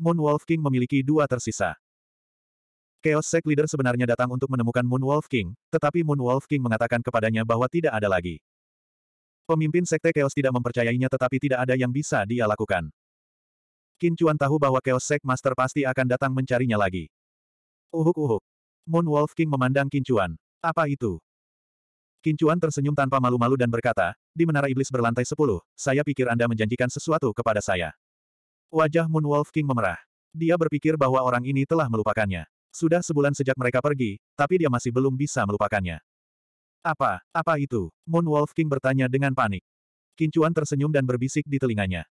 Moon Wolf King memiliki dua tersisa. Chaos Sect Leader sebenarnya datang untuk menemukan Moon Wolf King, tetapi Moon Wolf King mengatakan kepadanya bahwa tidak ada lagi. Pemimpin Sekte Chaos tidak mempercayainya tetapi tidak ada yang bisa dia lakukan. Qin Chuan tahu bahwa Chaos Sek Master pasti akan datang mencarinya lagi. Uhuk-uhuk. Moon Wolf King memandang Qin Chuan. Apa itu? Qin Chuan tersenyum tanpa malu-malu dan berkata, di Menara Iblis berlantai 10, saya pikir Anda menjanjikan sesuatu kepada saya. Wajah Moon Wolf King memerah. Dia berpikir bahwa orang ini telah melupakannya. Sudah sebulan sejak mereka pergi, tapi dia masih belum bisa melupakannya. Apa, apa itu? Moon Wolf King bertanya dengan panik. Kincuan tersenyum dan berbisik di telinganya.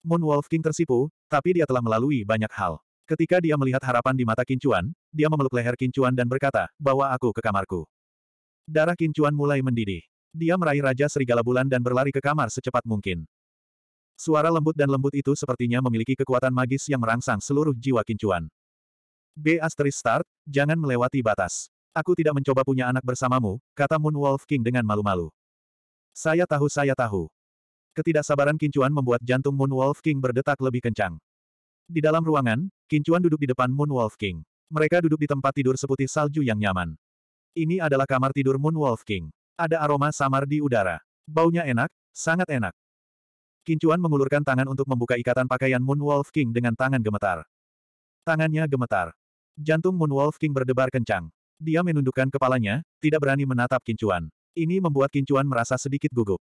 Moon Wolf King tersipu, tapi dia telah melalui banyak hal. Ketika dia melihat harapan di mata Kincuan, dia memeluk leher Kincuan dan berkata, bawa aku ke kamarku. Darah Kincuan mulai mendidih. Dia meraih Raja Serigala Bulan dan berlari ke kamar secepat mungkin. Suara lembut dan lembut itu sepertinya memiliki kekuatan magis yang merangsang seluruh jiwa kincuan. B asterisk start, jangan melewati batas. Aku tidak mencoba punya anak bersamamu, kata Moon Wolf King dengan malu-malu. Saya tahu saya tahu. Ketidaksabaran Kincuan membuat jantung Moon Wolf King berdetak lebih kencang. Di dalam ruangan, Kincuan duduk di depan Moon Wolf King. Mereka duduk di tempat tidur seputih salju yang nyaman. Ini adalah kamar tidur Moon Wolf King. Ada aroma samar di udara. Baunya enak, sangat enak. Kincuan mengulurkan tangan untuk membuka ikatan pakaian Moon Wolf King dengan tangan gemetar. Tangannya gemetar. Jantung Moon Wolf King berdebar kencang. Dia menundukkan kepalanya, tidak berani menatap Kincuan. Ini membuat Kincuan merasa sedikit gugup.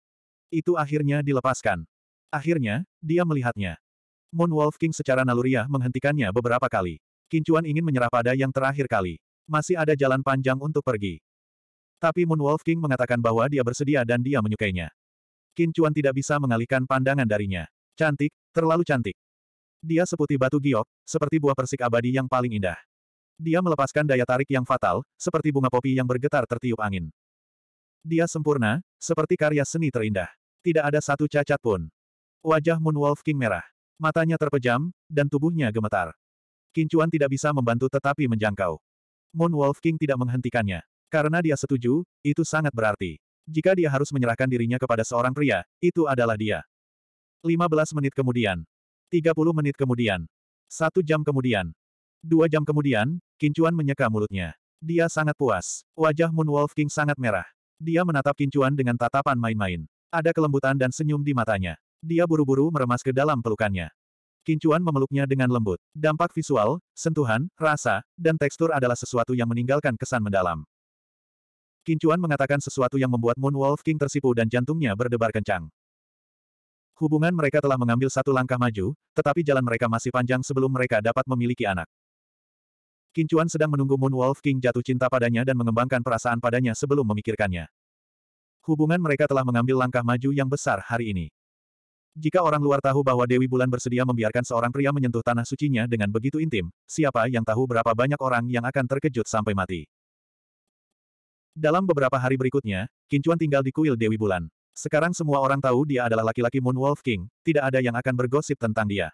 Itu akhirnya dilepaskan. Akhirnya, dia melihatnya. Moon Wolf King secara naluriah menghentikannya beberapa kali. Kincuan ingin menyerah pada yang terakhir kali. Masih ada jalan panjang untuk pergi. Tapi Moon Wolf King mengatakan bahwa dia bersedia dan dia menyukainya. Kincuan tidak bisa mengalihkan pandangan darinya. Cantik, terlalu cantik. Dia seputih batu giok, seperti buah persik abadi yang paling indah. Dia melepaskan daya tarik yang fatal, seperti bunga popi yang bergetar tertiup angin. Dia sempurna, seperti karya seni terindah. Tidak ada satu cacat pun. Wajah Moon Wolf King merah. Matanya terpejam, dan tubuhnya gemetar. Kincuan tidak bisa membantu tetapi menjangkau. Moon Wolf King tidak menghentikannya. Karena dia setuju, itu sangat berarti. Jika dia harus menyerahkan dirinya kepada seorang pria, itu adalah dia. 15 menit kemudian. 30 menit kemudian. Satu jam kemudian. Dua jam kemudian, Kincuan menyeka mulutnya. Dia sangat puas. Wajah Moon Wolf King sangat merah. Dia menatap Kincuan dengan tatapan main-main. Ada kelembutan dan senyum di matanya. Dia buru-buru meremas ke dalam pelukannya. Kincuan memeluknya dengan lembut. Dampak visual, sentuhan, rasa, dan tekstur adalah sesuatu yang meninggalkan kesan mendalam. Kincuan mengatakan sesuatu yang membuat Moon Wolf King tersipu dan jantungnya berdebar kencang. Hubungan mereka telah mengambil satu langkah maju, tetapi jalan mereka masih panjang sebelum mereka dapat memiliki anak. Kincuan Chuan sedang menunggu Moon Wolf King jatuh cinta padanya dan mengembangkan perasaan padanya sebelum memikirkannya. Hubungan mereka telah mengambil langkah maju yang besar hari ini. Jika orang luar tahu bahwa Dewi Bulan bersedia membiarkan seorang pria menyentuh tanah sucinya dengan begitu intim, siapa yang tahu berapa banyak orang yang akan terkejut sampai mati. Dalam beberapa hari berikutnya, Kincuan tinggal di kuil Dewi Bulan. Sekarang semua orang tahu dia adalah laki-laki Moon Wolf King, tidak ada yang akan bergosip tentang dia.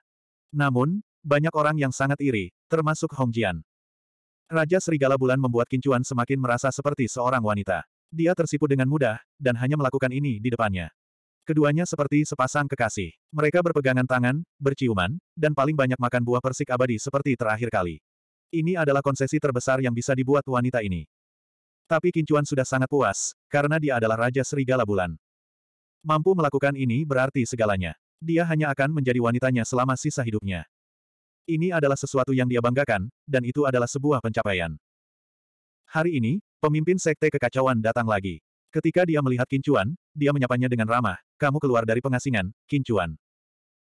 Namun, banyak orang yang sangat iri, termasuk Hong Jian. Raja Serigala Bulan membuat Kincuan semakin merasa seperti seorang wanita. Dia tersipu dengan mudah, dan hanya melakukan ini di depannya. Keduanya seperti sepasang kekasih. Mereka berpegangan tangan, berciuman, dan paling banyak makan buah persik abadi seperti terakhir kali. Ini adalah konsesi terbesar yang bisa dibuat wanita ini. Tapi Kincuan sudah sangat puas, karena dia adalah Raja Serigala Bulan. Mampu melakukan ini berarti segalanya. Dia hanya akan menjadi wanitanya selama sisa hidupnya. Ini adalah sesuatu yang dia banggakan, dan itu adalah sebuah pencapaian. Hari ini, pemimpin sekte kekacauan datang lagi. Ketika dia melihat Kincuan, dia menyapanya dengan ramah, kamu keluar dari pengasingan, Kincuan.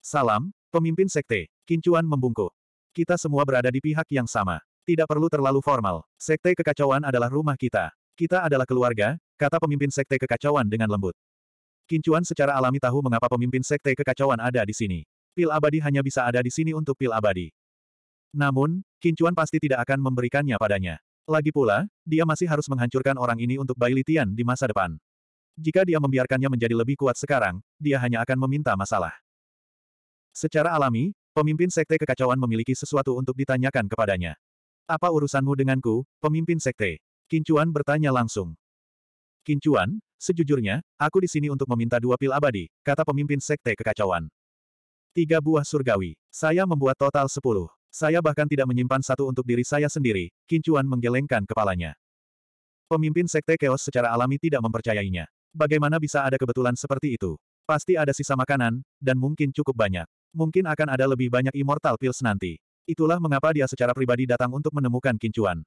Salam, pemimpin sekte, Kincuan membungkuk. Kita semua berada di pihak yang sama. Tidak perlu terlalu formal. Sekte kekacauan adalah rumah kita. Kita adalah keluarga, kata pemimpin sekte kekacauan dengan lembut. Kincuan secara alami tahu mengapa pemimpin sekte kekacauan ada di sini. Pil abadi hanya bisa ada di sini untuk pil abadi. Namun, Kincuan pasti tidak akan memberikannya padanya. Lagi pula, dia masih harus menghancurkan orang ini untuk Bai Litian di masa depan. Jika dia membiarkannya menjadi lebih kuat sekarang, dia hanya akan meminta masalah. Secara alami, pemimpin sekte kekacauan memiliki sesuatu untuk ditanyakan kepadanya. Apa urusanmu denganku, pemimpin sekte? Kincuan bertanya langsung. Kincuan, sejujurnya, aku di sini untuk meminta dua pil abadi, kata pemimpin sekte kekacauan. Tiga buah surgawi. Saya membuat total sepuluh. Saya bahkan tidak menyimpan satu untuk diri saya sendiri, Kincuan menggelengkan kepalanya. Pemimpin Sekte Keos secara alami tidak mempercayainya. Bagaimana bisa ada kebetulan seperti itu? Pasti ada sisa makanan, dan mungkin cukup banyak. Mungkin akan ada lebih banyak immortal pills nanti. Itulah mengapa dia secara pribadi datang untuk menemukan Kincuan.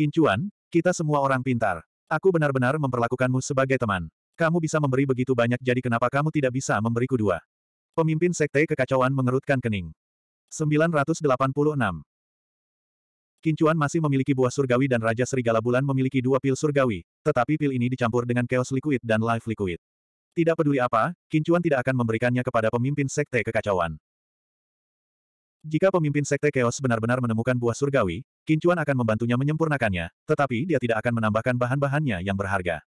Kincuan, kita semua orang pintar. Aku benar-benar memperlakukanmu sebagai teman. Kamu bisa memberi begitu banyak jadi kenapa kamu tidak bisa memberiku dua? Pemimpin Sekte Kekacauan mengerutkan kening. 986. Kincuan masih memiliki buah surgawi dan Raja Serigala Bulan memiliki dua pil surgawi, tetapi pil ini dicampur dengan Chaos Liquid dan Life Liquid. Tidak peduli apa, Kincuan tidak akan memberikannya kepada pemimpin Sekte Kekacauan. Jika pemimpin Sekte Chaos benar-benar menemukan buah surgawi, Kincuan akan membantunya menyempurnakannya, tetapi dia tidak akan menambahkan bahan-bahannya yang berharga.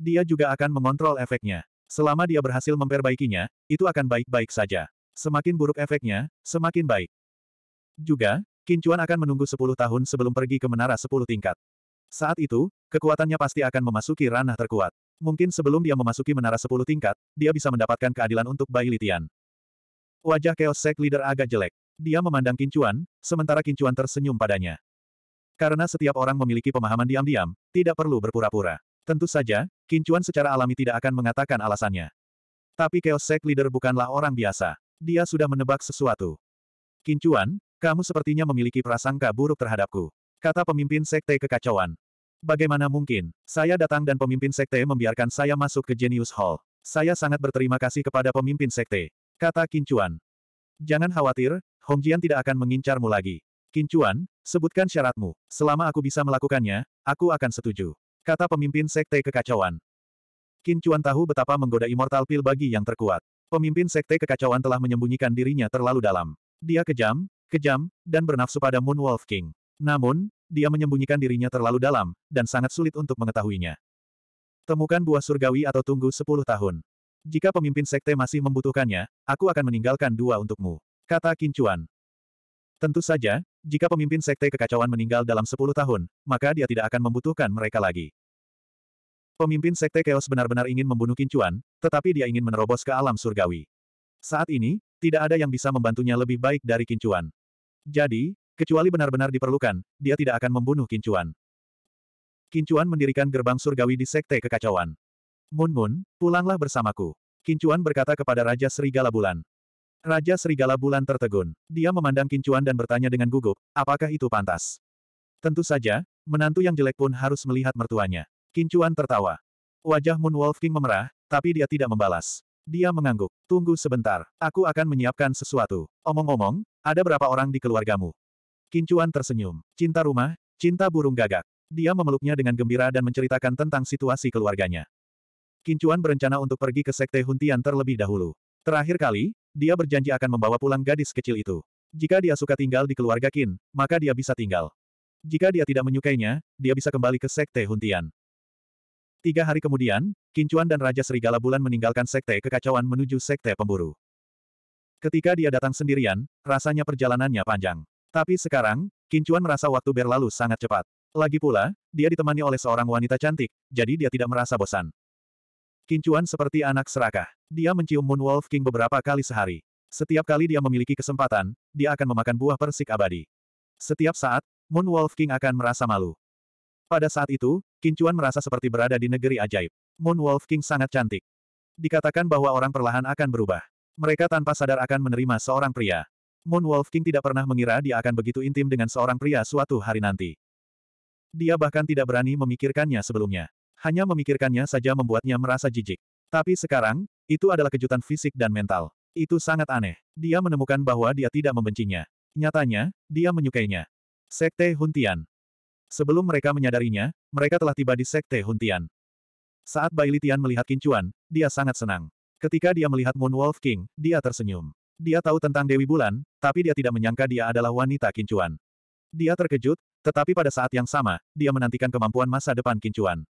Dia juga akan mengontrol efeknya. Selama dia berhasil memperbaikinya, itu akan baik-baik saja. Semakin buruk efeknya, semakin baik. Juga, Kincuan akan menunggu 10 tahun sebelum pergi ke menara 10 tingkat. Saat itu, kekuatannya pasti akan memasuki ranah terkuat. Mungkin sebelum dia memasuki menara 10 tingkat, dia bisa mendapatkan keadilan untuk Bai Litian. Wajah Chaos Sek Leader agak jelek. Dia memandang Kincuan, sementara Kincuan tersenyum padanya. Karena setiap orang memiliki pemahaman diam-diam, tidak perlu berpura-pura. Tentu saja, Kincuan secara alami tidak akan mengatakan alasannya. Tapi Chaos Sect Leader bukanlah orang biasa. Dia sudah menebak sesuatu. Kincuan, kamu sepertinya memiliki prasangka buruk terhadapku. Kata pemimpin Sekte Kekacauan. Bagaimana mungkin, saya datang dan pemimpin Sekte membiarkan saya masuk ke Genius Hall. Saya sangat berterima kasih kepada pemimpin Sekte. Kata Kincuan. Jangan khawatir, Hong Jian tidak akan mengincarmu lagi. Kincuan, sebutkan syaratmu. Selama aku bisa melakukannya, aku akan setuju. Kata pemimpin Sekte Kekacauan. Qin Chuan tahu betapa menggoda Immortal Pill bagi yang terkuat. Pemimpin Sekte Kekacauan telah menyembunyikan dirinya terlalu dalam. Dia kejam, kejam, dan bernafsu pada Moon Wolf King. Namun, dia menyembunyikan dirinya terlalu dalam, dan sangat sulit untuk mengetahuinya. Temukan buah surgawi atau tunggu 10 tahun. Jika pemimpin sekte masih membutuhkannya, aku akan meninggalkan dua untukmu. Kata Kincuan. Tentu saja, jika pemimpin sekte kekacauan meninggal dalam 10 tahun, maka dia tidak akan membutuhkan mereka lagi. Pemimpin sekte Chaos benar-benar ingin membunuh Kincuan, tetapi dia ingin menerobos ke alam surgawi. Saat ini, tidak ada yang bisa membantunya lebih baik dari Kincuan. Jadi, kecuali benar-benar diperlukan, dia tidak akan membunuh Kincuan. Kincuan mendirikan gerbang surgawi di sekte kekacauan. Mun Mun, pulanglah bersamaku. Kincuan berkata kepada Raja Serigala Bulan. Raja Serigala Bulan tertegun. Dia memandang Kincuan dan bertanya dengan gugup, apakah itu pantas? Tentu saja, menantu yang jelek pun harus melihat mertuanya. Kincuan tertawa. Wajah Moon Wolf King memerah, tapi dia tidak membalas. Dia mengangguk. Tunggu sebentar, aku akan menyiapkan sesuatu. Omong-omong, ada berapa orang di keluargamu? Kincuan tersenyum. Cinta rumah, cinta burung gagak. Dia memeluknya dengan gembira dan menceritakan tentang situasi keluarganya. Kincuan berencana untuk pergi ke Sekte Huntian terlebih dahulu. Terakhir kali, dia berjanji akan membawa pulang gadis kecil itu. Jika dia suka tinggal di keluarga Qin, maka dia bisa tinggal. Jika dia tidak menyukainya, dia bisa kembali ke Sekte Huntian. Tiga hari kemudian, Qin Chuan dan Raja Serigala Bulan meninggalkan Sekte Kekacauan menuju Sekte Pemburu. Ketika dia datang sendirian, rasanya perjalanannya panjang. Tapi sekarang, Qin Chuan merasa waktu berlalu sangat cepat. Lagi pula, dia ditemani oleh seorang wanita cantik, jadi dia tidak merasa bosan. Kincuan seperti anak serakah. Dia mencium Moon Wolf King beberapa kali sehari. Setiap kali dia memiliki kesempatan, dia akan memakan buah persik abadi. Setiap saat, Moon Wolf King akan merasa malu. Pada saat itu, Kincuan merasa seperti berada di negeri ajaib. Moon Wolf King sangat cantik. Dikatakan bahwa orang perlahan akan berubah. Mereka tanpa sadar akan menerima seorang pria. Moon Wolf King tidak pernah mengira dia akan begitu intim dengan seorang pria suatu hari nanti. Dia bahkan tidak berani memikirkannya sebelumnya. Hanya memikirkannya saja membuatnya merasa jijik. Tapi sekarang, itu adalah kejutan fisik dan mental. Itu sangat aneh. Dia menemukan bahwa dia tidak membencinya. Nyatanya, dia menyukainya. Sekte Huntian. Sebelum mereka menyadarinya, mereka telah tiba di Sekte Huntian. Saat Bai Litian melihat Kincuan, dia sangat senang. Ketika dia melihat Moon Wolf King, dia tersenyum. Dia tahu tentang Dewi Bulan, tapi dia tidak menyangka dia adalah wanita Kincuan. Dia terkejut, tetapi pada saat yang sama, dia menantikan kemampuan masa depan Kincuan.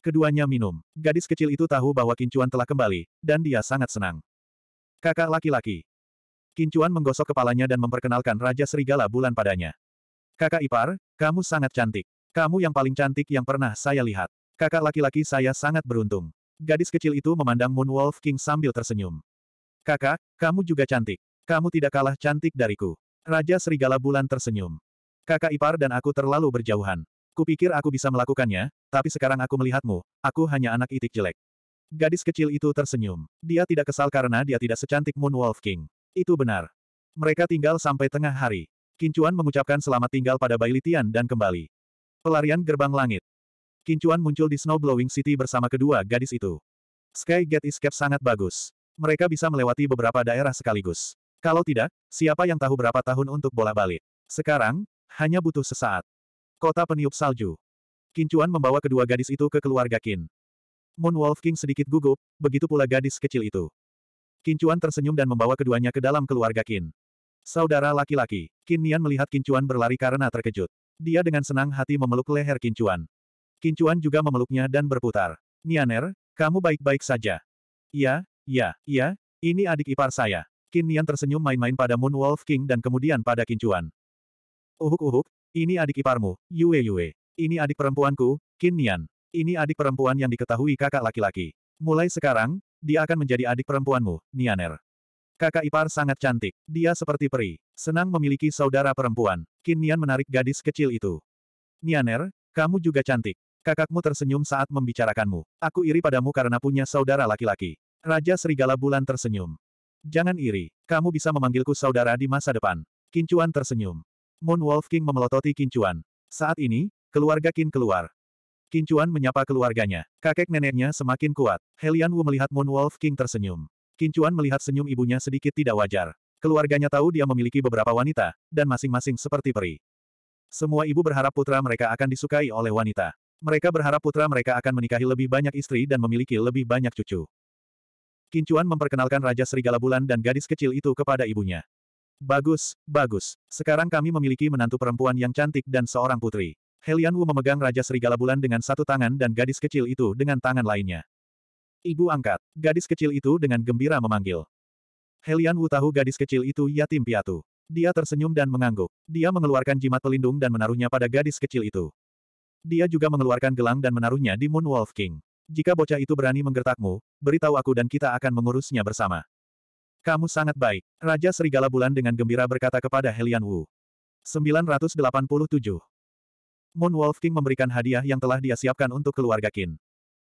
Keduanya minum. Gadis kecil itu tahu bahwa Kincuan telah kembali, dan dia sangat senang. Kakak laki-laki. Kincuan menggosok kepalanya dan memperkenalkan Raja Serigala Bulan padanya. Kakak ipar, kamu sangat cantik. Kamu yang paling cantik yang pernah saya lihat. Kakak laki-laki saya sangat beruntung. Gadis kecil itu memandang moon wolf King sambil tersenyum. Kakak, kamu juga cantik. Kamu tidak kalah cantik dariku. Raja Serigala Bulan tersenyum. Kakak ipar dan aku terlalu berjauhan. Kupikir aku bisa melakukannya, tapi sekarang aku melihatmu, aku hanya anak itik jelek. Gadis kecil itu tersenyum. Dia tidak kesal karena dia tidak secantik Moon Wolf King. Itu benar. Mereka tinggal sampai tengah hari. Kincuan mengucapkan selamat tinggal pada Bai Litian dan kembali. Pelarian gerbang langit. Kincuan muncul di Snow Blowing City bersama kedua gadis itu. Sky Gate Escape sangat bagus. Mereka bisa melewati beberapa daerah sekaligus. Kalau tidak, siapa yang tahu berapa tahun untuk bola balik. Sekarang, hanya butuh sesaat. Kota peniup salju. Kincuan membawa kedua gadis itu ke keluarga Kin. Wolf King sedikit gugup, begitu pula gadis kecil itu. Kincuan tersenyum dan membawa keduanya ke dalam keluarga Kin. Saudara laki-laki, Kin Nian melihat Kincuan berlari karena terkejut. Dia dengan senang hati memeluk leher Kincuan. Kincuan juga memeluknya dan berputar. Nianer, kamu baik-baik saja. Ya, ya, ya. ini adik ipar saya. Kin Nian tersenyum main-main pada Moon Wolf King dan kemudian pada Kincuan. Uhuk-uhuk, ini adik iparmu, Yue Yue. Ini adik perempuanku, Qin Nian. Ini adik perempuan yang diketahui kakak laki-laki. Mulai sekarang, dia akan menjadi adik perempuanmu, Nianer. Kakak ipar sangat cantik. Dia seperti peri. Senang memiliki saudara perempuan. Qin Nian menarik gadis kecil itu. Nianer, kamu juga cantik. Kakakmu tersenyum saat membicarakanmu. Aku iri padamu karena punya saudara laki-laki. Raja Serigala Bulan tersenyum. Jangan iri. Kamu bisa memanggilku saudara di masa depan. Kincuan tersenyum. Moon Wolf King memelototi Kincuan. Saat ini, keluarga King keluar. Kincuan menyapa keluarganya. Kakek neneknya semakin kuat. Helian Wu melihat Moon Wolf King tersenyum. Kincuan melihat senyum ibunya sedikit tidak wajar. Keluarganya tahu dia memiliki beberapa wanita, dan masing-masing seperti peri. Semua ibu berharap putra mereka akan disukai oleh wanita. Mereka berharap putra mereka akan menikahi lebih banyak istri dan memiliki lebih banyak cucu. Kincuan memperkenalkan Raja Serigala Bulan dan gadis kecil itu kepada ibunya. Bagus, bagus. Sekarang kami memiliki menantu perempuan yang cantik dan seorang putri. Helian Wu memegang Raja Serigala Bulan dengan satu tangan dan gadis kecil itu dengan tangan lainnya. Ibu angkat, gadis kecil itu dengan gembira memanggil. Helian Wu tahu gadis kecil itu yatim piatu. Dia tersenyum dan mengangguk. Dia mengeluarkan jimat pelindung dan menaruhnya pada gadis kecil itu. Dia juga mengeluarkan gelang dan menaruhnya di Moon Wolf King. Jika bocah itu berani menggertakmu, beritahu aku dan kita akan mengurusnya bersama. Kamu sangat baik. Raja Serigala Bulan dengan gembira berkata kepada Helian Wu. 987. Moon Wolf King memberikan hadiah yang telah dia siapkan untuk keluarga Qin.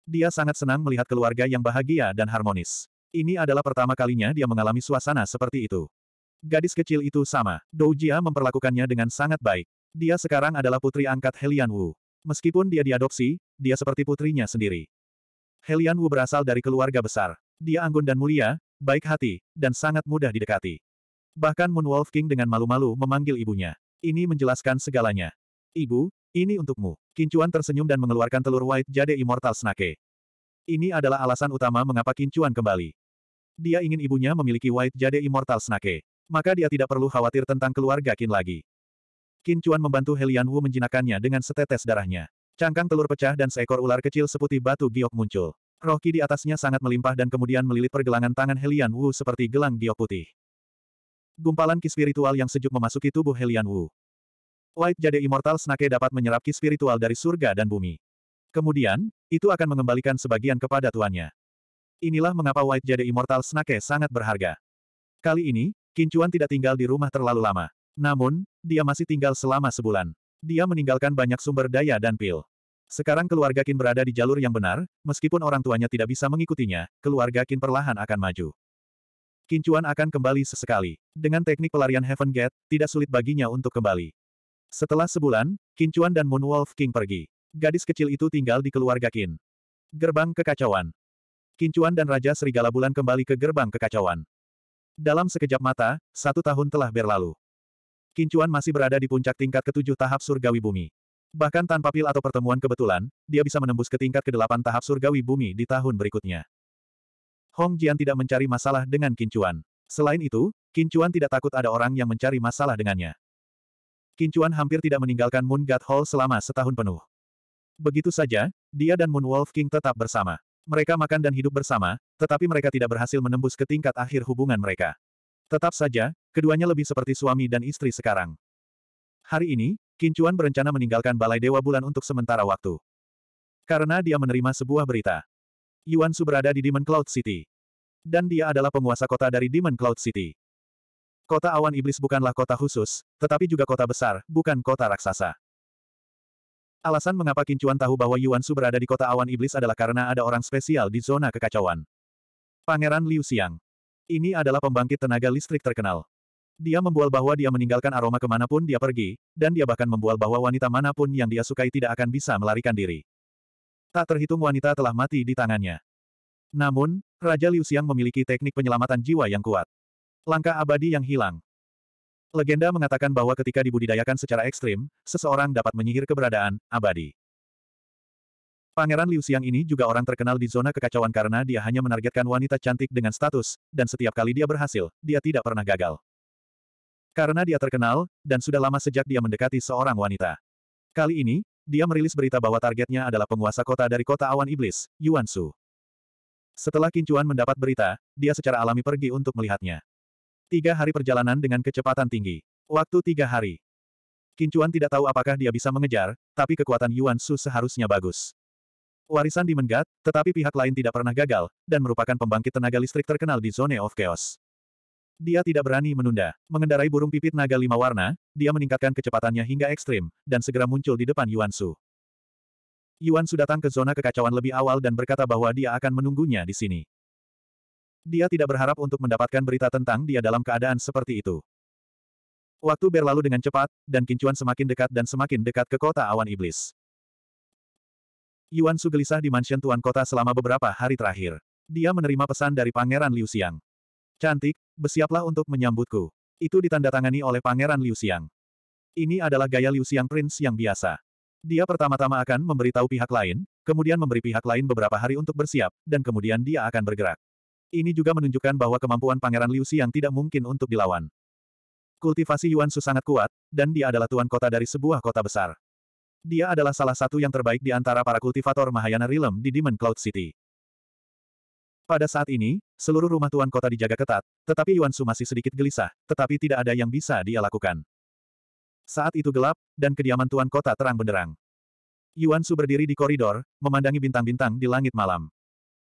Dia sangat senang melihat keluarga yang bahagia dan harmonis. Ini adalah pertama kalinya dia mengalami suasana seperti itu. Gadis kecil itu sama, Dou Jia memperlakukannya dengan sangat baik. Dia sekarang adalah putri angkat Helian Wu. Meskipun dia diadopsi, dia seperti putrinya sendiri. Helian Wu berasal dari keluarga besar. Dia anggun dan mulia, baik hati, dan sangat mudah didekati. Bahkan Moon Wolf King dengan malu-malu memanggil ibunya. Ini menjelaskan segalanya. Ibu, ini untukmu. Kincuan tersenyum dan mengeluarkan telur White Jade Immortal Snake. Ini adalah alasan utama mengapa Kincuan kembali. Dia ingin ibunya memiliki White Jade Immortal Snake. Maka dia tidak perlu khawatir tentang keluarga Kin lagi. Kincuan membantu Helian Wu menjinakannya dengan setetes darahnya. Cangkang telur pecah dan seekor ular kecil seputih batu giok muncul. Rohki di atasnya sangat melimpah dan kemudian melilit pergelangan tangan Helian Wu seperti gelang giok putih. Gumpalan ki spiritual yang sejuk memasuki tubuh Helian Wu. White Jade Immortal Snake dapat menyerap ki spiritual dari surga dan bumi. Kemudian, itu akan mengembalikan sebagian kepada tuannya. Inilah mengapa White Jade Immortal Snake sangat berharga. Kali ini, Kincuan tidak tinggal di rumah terlalu lama. Namun, dia masih tinggal selama sebulan. Dia meninggalkan banyak sumber daya dan pil. Sekarang keluarga Kin berada di jalur yang benar, meskipun orang tuanya tidak bisa mengikutinya, keluarga Kin perlahan akan maju. Qin Chuan akan kembali sesekali. Dengan teknik pelarian Heaven Gate, tidak sulit baginya untuk kembali. Setelah sebulan, Qin Chuan dan Moon Wolf King pergi. Gadis kecil itu tinggal di keluarga Kin. Gerbang kekacauan. Qin Chuan dan Raja Serigala Bulan kembali ke gerbang kekacauan. Dalam sekejap mata, satu tahun telah berlalu. Qin Chuan masih berada di puncak tingkat ketujuh tahap surgawi bumi. Bahkan tanpa pil atau pertemuan kebetulan, dia bisa menembus ke tingkat ke-8 tahap surgawi bumi di tahun berikutnya. Hong Jian tidak mencari masalah dengan Kincuan. Selain itu, Kincuan tidak takut ada orang yang mencari masalah dengannya. Kincuan hampir tidak meninggalkan Moon God Hall selama setahun penuh. Begitu saja, dia dan Moon Wolf King tetap bersama. Mereka makan dan hidup bersama, tetapi mereka tidak berhasil menembus ke tingkat akhir hubungan mereka. Tetap saja, keduanya lebih seperti suami dan istri sekarang. Hari ini, Kincuan berencana meninggalkan Balai Dewa Bulan untuk sementara waktu. Karena dia menerima sebuah berita. Yuan Su berada di Demon Cloud City. Dan dia adalah penguasa kota dari Demon Cloud City. Kota awan iblis bukanlah kota khusus, tetapi juga kota besar, bukan kota raksasa. Alasan mengapa Kincuan tahu bahwa Yuan Su berada di kota awan iblis adalah karena ada orang spesial di zona kekacauan. Pangeran Liu Xiang. Ini adalah pembangkit tenaga listrik terkenal. Dia membual bahwa dia meninggalkan aroma kemanapun dia pergi, dan dia bahkan membual bahwa wanita manapun yang dia sukai tidak akan bisa melarikan diri. Tak terhitung wanita telah mati di tangannya. Namun, Raja Liu Xiang memiliki teknik penyelamatan jiwa yang kuat. Langkah abadi yang hilang. Legenda mengatakan bahwa ketika dibudidayakan secara ekstrim, seseorang dapat menyihir keberadaan abadi. Pangeran Liu Xiang ini juga orang terkenal di zona kekacauan karena dia hanya menargetkan wanita cantik dengan status, dan setiap kali dia berhasil, dia tidak pernah gagal. Karena dia terkenal, dan sudah lama sejak dia mendekati seorang wanita. Kali ini, dia merilis berita bahwa targetnya adalah penguasa kota dari kota awan iblis, Yuan Su. Setelah Kincuan mendapat berita, dia secara alami pergi untuk melihatnya. Tiga hari perjalanan dengan kecepatan tinggi. Waktu tiga hari. Kincuan tidak tahu apakah dia bisa mengejar, tapi kekuatan Yuan Su seharusnya bagus. Warisan di menggat, tetapi pihak lain tidak pernah gagal, dan merupakan pembangkit tenaga listrik terkenal di Zone of Chaos. Dia tidak berani menunda. Mengendarai burung pipit naga lima warna, dia meningkatkan kecepatannya hingga ekstrim, dan segera muncul di depan Yuan Su. Yuan Su datang ke zona kekacauan lebih awal dan berkata bahwa dia akan menunggunya di sini. Dia tidak berharap untuk mendapatkan berita tentang dia dalam keadaan seperti itu. Waktu berlalu dengan cepat, dan kincuan semakin dekat dan semakin dekat ke kota awan iblis. Yuan Su gelisah di mansion tuan kota selama beberapa hari terakhir. Dia menerima pesan dari Pangeran Liu Xiang. Cantik, bersiaplah untuk menyambutku. Itu ditandatangani oleh Pangeran Liu Xiang. Ini adalah gaya Liu Xiang Prince yang biasa. Dia pertama-tama akan memberitahu pihak lain, kemudian memberi pihak lain beberapa hari untuk bersiap, dan kemudian dia akan bergerak. Ini juga menunjukkan bahwa kemampuan Pangeran Liu Xiang tidak mungkin untuk dilawan. Kultivasi Yuan Su sangat kuat, dan dia adalah tuan kota dari sebuah kota besar. Dia adalah salah satu yang terbaik di antara para kultivator Mahayana Realm di Demon Cloud City. Pada saat ini, seluruh rumah tuan kota dijaga ketat, tetapi Yuan Su masih sedikit gelisah, tetapi tidak ada yang bisa dia lakukan. Saat itu gelap, dan kediaman tuan kota terang benderang. Yuan Su berdiri di koridor, memandangi bintang-bintang di langit malam.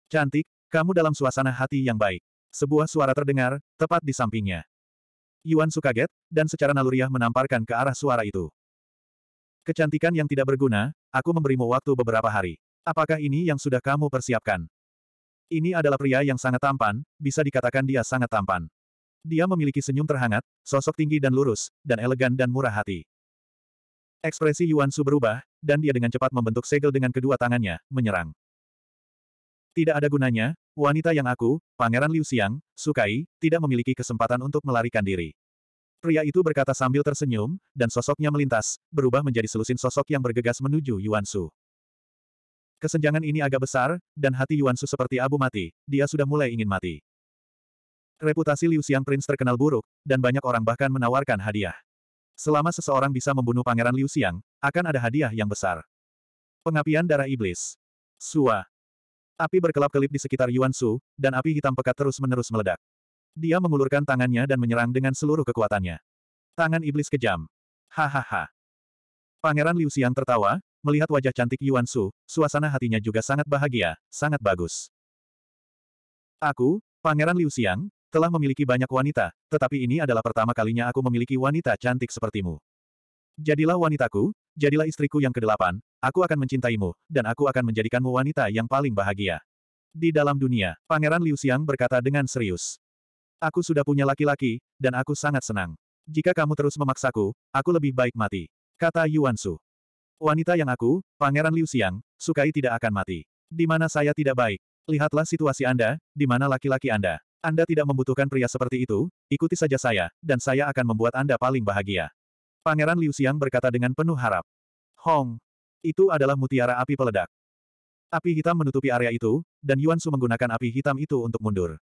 Cantik, kamu dalam suasana hati yang baik. Sebuah suara terdengar, tepat di sampingnya. Yuan Su kaget, dan secara naluriah menamparkan ke arah suara itu. Kecantikan yang tidak berguna, aku memberimu waktu beberapa hari. Apakah ini yang sudah kamu persiapkan? Ini adalah pria yang sangat tampan, bisa dikatakan dia sangat tampan. Dia memiliki senyum terhangat, sosok tinggi dan lurus, dan elegan dan murah hati. Ekspresi Yuan Su berubah, dan dia dengan cepat membentuk segel dengan kedua tangannya, menyerang. Tidak ada gunanya, wanita yang aku, Pangeran Liu Xiang, sukai, tidak memiliki kesempatan untuk melarikan diri. Pria itu berkata sambil tersenyum, dan sosoknya melintas, berubah menjadi selusin sosok yang bergegas menuju Yuan Su. Kesenjangan ini agak besar, dan hati Yuan Su seperti abu mati, dia sudah mulai ingin mati. Reputasi Liu Xiang Prince terkenal buruk, dan banyak orang bahkan menawarkan hadiah. Selama seseorang bisa membunuh Pangeran Liu Xiang, akan ada hadiah yang besar. Pengapian darah iblis. Sua. Api berkelap-kelip di sekitar Yuan Su, dan api hitam pekat terus-menerus meledak. Dia mengulurkan tangannya dan menyerang dengan seluruh kekuatannya. Tangan iblis kejam. Hahaha. Pangeran Liu Xiang tertawa, Melihat wajah cantik Yuan Su, suasana hatinya juga sangat bahagia, sangat bagus. Aku, Pangeran Liu Xiang, telah memiliki banyak wanita, tetapi ini adalah pertama kalinya aku memiliki wanita cantik sepertimu. Jadilah wanitaku, jadilah istriku yang kedelapan, aku akan mencintaimu, dan aku akan menjadikanmu wanita yang paling bahagia. Di dalam dunia, Pangeran Liu Xiang berkata dengan serius. Aku sudah punya laki-laki, dan aku sangat senang. Jika kamu terus memaksaku, aku lebih baik mati. Kata Yuan Su. Wanita yang aku, Pangeran Liu Xiang, sukai tidak akan mati. Di mana saya tidak baik. Lihatlah situasi Anda, di mana laki-laki Anda. Anda tidak membutuhkan pria seperti itu, ikuti saja saya, dan saya akan membuat Anda paling bahagia. Pangeran Liu Xiang berkata dengan penuh harap. Hong! Itu adalah mutiara api peledak. Api hitam menutupi area itu, dan Yuan Su menggunakan api hitam itu untuk mundur.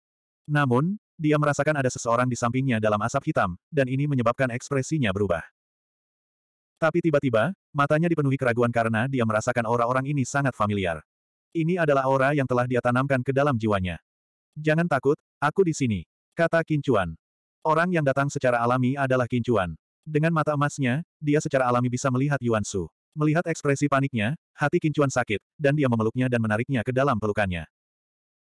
Namun, dia merasakan ada seseorang di sampingnya dalam asap hitam, dan ini menyebabkan ekspresinya berubah. Tapi tiba-tiba, matanya dipenuhi keraguan karena dia merasakan aura orang ini sangat familiar. Ini adalah aura yang telah dia tanamkan ke dalam jiwanya. Jangan takut, aku di sini. Kata Kincuan. Orang yang datang secara alami adalah Kincuan. Dengan mata emasnya, dia secara alami bisa melihat Yuan Su. Melihat ekspresi paniknya, hati Kincuan sakit, dan dia memeluknya dan menariknya ke dalam pelukannya.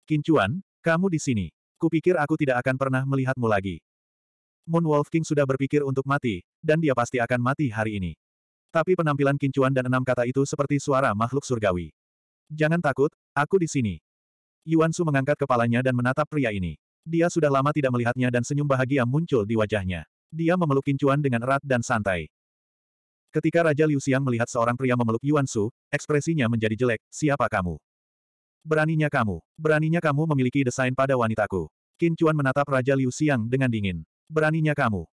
Kincuan, kamu di sini. Kupikir aku tidak akan pernah melihatmu lagi. Moon Wolf King sudah berpikir untuk mati, dan dia pasti akan mati hari ini. Tapi penampilan kincuan dan enam kata itu seperti suara makhluk surgawi. Jangan takut, aku di sini. Yuan Su mengangkat kepalanya dan menatap pria ini. Dia sudah lama tidak melihatnya dan senyum bahagia muncul di wajahnya. Dia memeluk kincuan dengan erat dan santai. Ketika Raja Liu Xiang melihat seorang pria memeluk Yuan Su, ekspresinya menjadi jelek, siapa kamu? Beraninya kamu, beraninya kamu memiliki desain pada wanitaku. Kincuan menatap Raja Liu Xiang dengan dingin. Beraninya kamu.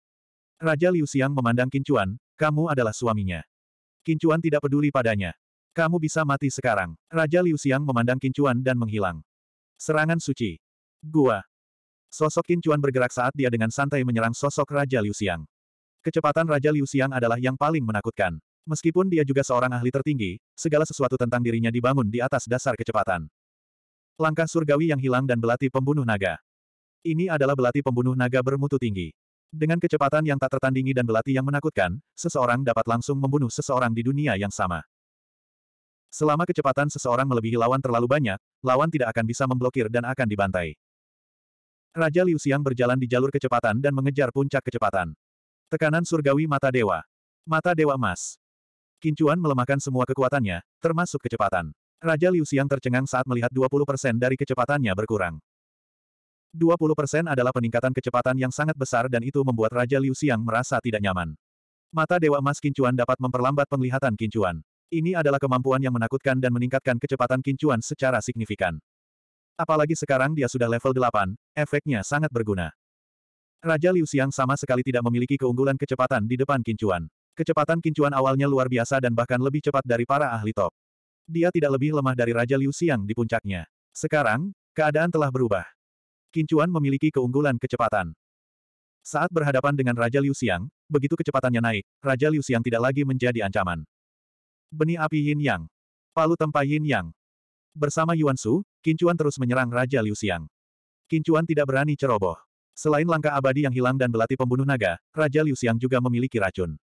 Raja Liu Xiang memandang Kincuan, kamu adalah suaminya. Kincuan tidak peduli padanya. Kamu bisa mati sekarang. Raja Liu Xiang memandang Kincuan dan menghilang. Serangan suci. Gua. Sosok Kincuan bergerak saat dia dengan santai menyerang sosok Raja Liu Xiang. Kecepatan Raja Liu Xiang adalah yang paling menakutkan. Meskipun dia juga seorang ahli tertinggi, segala sesuatu tentang dirinya dibangun di atas dasar kecepatan. Langkah surgawi yang hilang dan belati pembunuh naga. Ini adalah belati pembunuh naga bermutu tinggi. Dengan kecepatan yang tak tertandingi dan belati yang menakutkan, seseorang dapat langsung membunuh seseorang di dunia yang sama. Selama kecepatan seseorang melebihi lawan terlalu banyak, lawan tidak akan bisa memblokir dan akan dibantai. Raja Liu Xiang berjalan di jalur kecepatan dan mengejar puncak kecepatan. Tekanan surgawi mata dewa. Mata dewa emas. Kincuan melemahkan semua kekuatannya, termasuk kecepatan. Raja Liu Xiang tercengang saat melihat 20% dari kecepatannya berkurang. 20% adalah peningkatan kecepatan yang sangat besar dan itu membuat Raja Liu Xiang merasa tidak nyaman. Mata Dewa Emas Kincuan dapat memperlambat penglihatan Kincuan. Ini adalah kemampuan yang menakutkan dan meningkatkan kecepatan Kincuan secara signifikan. Apalagi sekarang dia sudah level 8, efeknya sangat berguna. Raja Liu Xiang sama sekali tidak memiliki keunggulan kecepatan di depan Kincuan. Kecepatan Kincuan awalnya luar biasa dan bahkan lebih cepat dari para ahli top. Dia tidak lebih lemah dari Raja Liu Xiang di puncaknya. Sekarang, keadaan telah berubah. Kincuan memiliki keunggulan kecepatan. Saat berhadapan dengan Raja Liu Xiang, begitu kecepatannya naik, Raja Liu Xiang tidak lagi menjadi ancaman. Benih api Yin Yang. Palu tempa Yin Yang. Bersama Yuan Su, Kincuan terus menyerang Raja Liu Xiang. Kincuan tidak berani ceroboh. Selain langkah abadi yang hilang dan belati pembunuh naga, Raja Liu Xiang juga memiliki racun.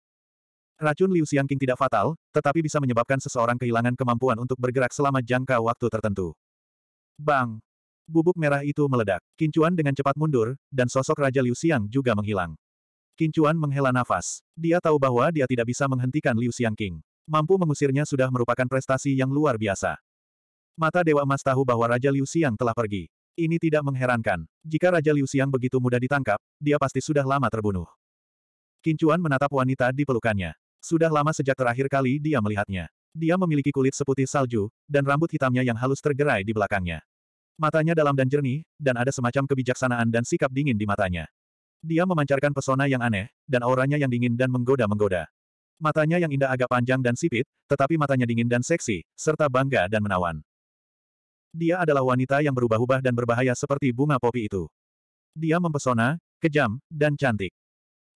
Racun Liu Xiang King tidak fatal, tetapi bisa menyebabkan seseorang kehilangan kemampuan untuk bergerak selama jangka waktu tertentu. Bang! bubuk merah itu meledak. Kincuan dengan cepat mundur, dan sosok Raja Liu Xiang juga menghilang. Kincuan menghela nafas. Dia tahu bahwa dia tidak bisa menghentikan Liu Xiang King. Mampu mengusirnya sudah merupakan prestasi yang luar biasa. Mata Dewa Emas tahu bahwa Raja Liu Xiang telah pergi. Ini tidak mengherankan. Jika Raja Liu Xiang begitu mudah ditangkap, dia pasti sudah lama terbunuh. Kincuan menatap wanita di pelukannya. Sudah lama sejak terakhir kali dia melihatnya. Dia memiliki kulit seputih salju, dan rambut hitamnya yang halus tergerai di belakangnya. Matanya dalam dan jernih, dan ada semacam kebijaksanaan dan sikap dingin di matanya. Dia memancarkan pesona yang aneh, dan auranya yang dingin dan menggoda-menggoda. Matanya yang indah agak panjang dan sipit, tetapi matanya dingin dan seksi, serta bangga dan menawan. Dia adalah wanita yang berubah-ubah dan berbahaya seperti bunga popi itu. Dia mempesona, kejam, dan cantik.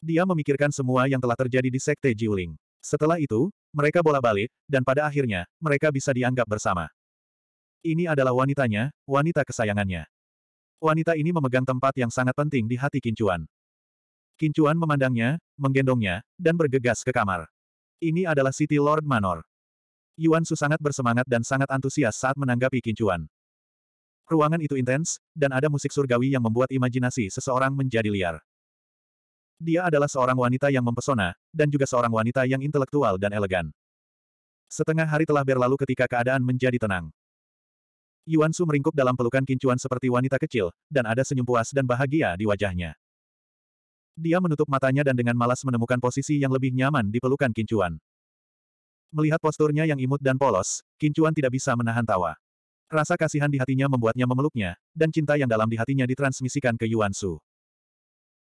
Dia memikirkan semua yang telah terjadi di Sekte Jiuling. Setelah itu, mereka bola balik, dan pada akhirnya, mereka bisa dianggap bersama. Ini adalah wanitanya, wanita kesayangannya. Wanita ini memegang tempat yang sangat penting di hati Kincuan. Kincuan memandangnya, menggendongnya, dan bergegas ke kamar. Ini adalah City Lord Manor. Yuan Su sangat bersemangat dan sangat antusias saat menanggapi Kincuan. Ruangan itu intens, dan ada musik surgawi yang membuat imajinasi seseorang menjadi liar. Dia adalah seorang wanita yang mempesona, dan juga seorang wanita yang intelektual dan elegan. Setengah hari telah berlalu ketika keadaan menjadi tenang. Yuan Su meringkuk dalam pelukan kincuan seperti wanita kecil, dan ada senyum puas dan bahagia di wajahnya. Dia menutup matanya dan dengan malas menemukan posisi yang lebih nyaman di pelukan kincuan. Melihat posturnya yang imut dan polos, kincuan tidak bisa menahan tawa. Rasa kasihan di hatinya membuatnya memeluknya, dan cinta yang dalam di hatinya ditransmisikan ke Yuan Su.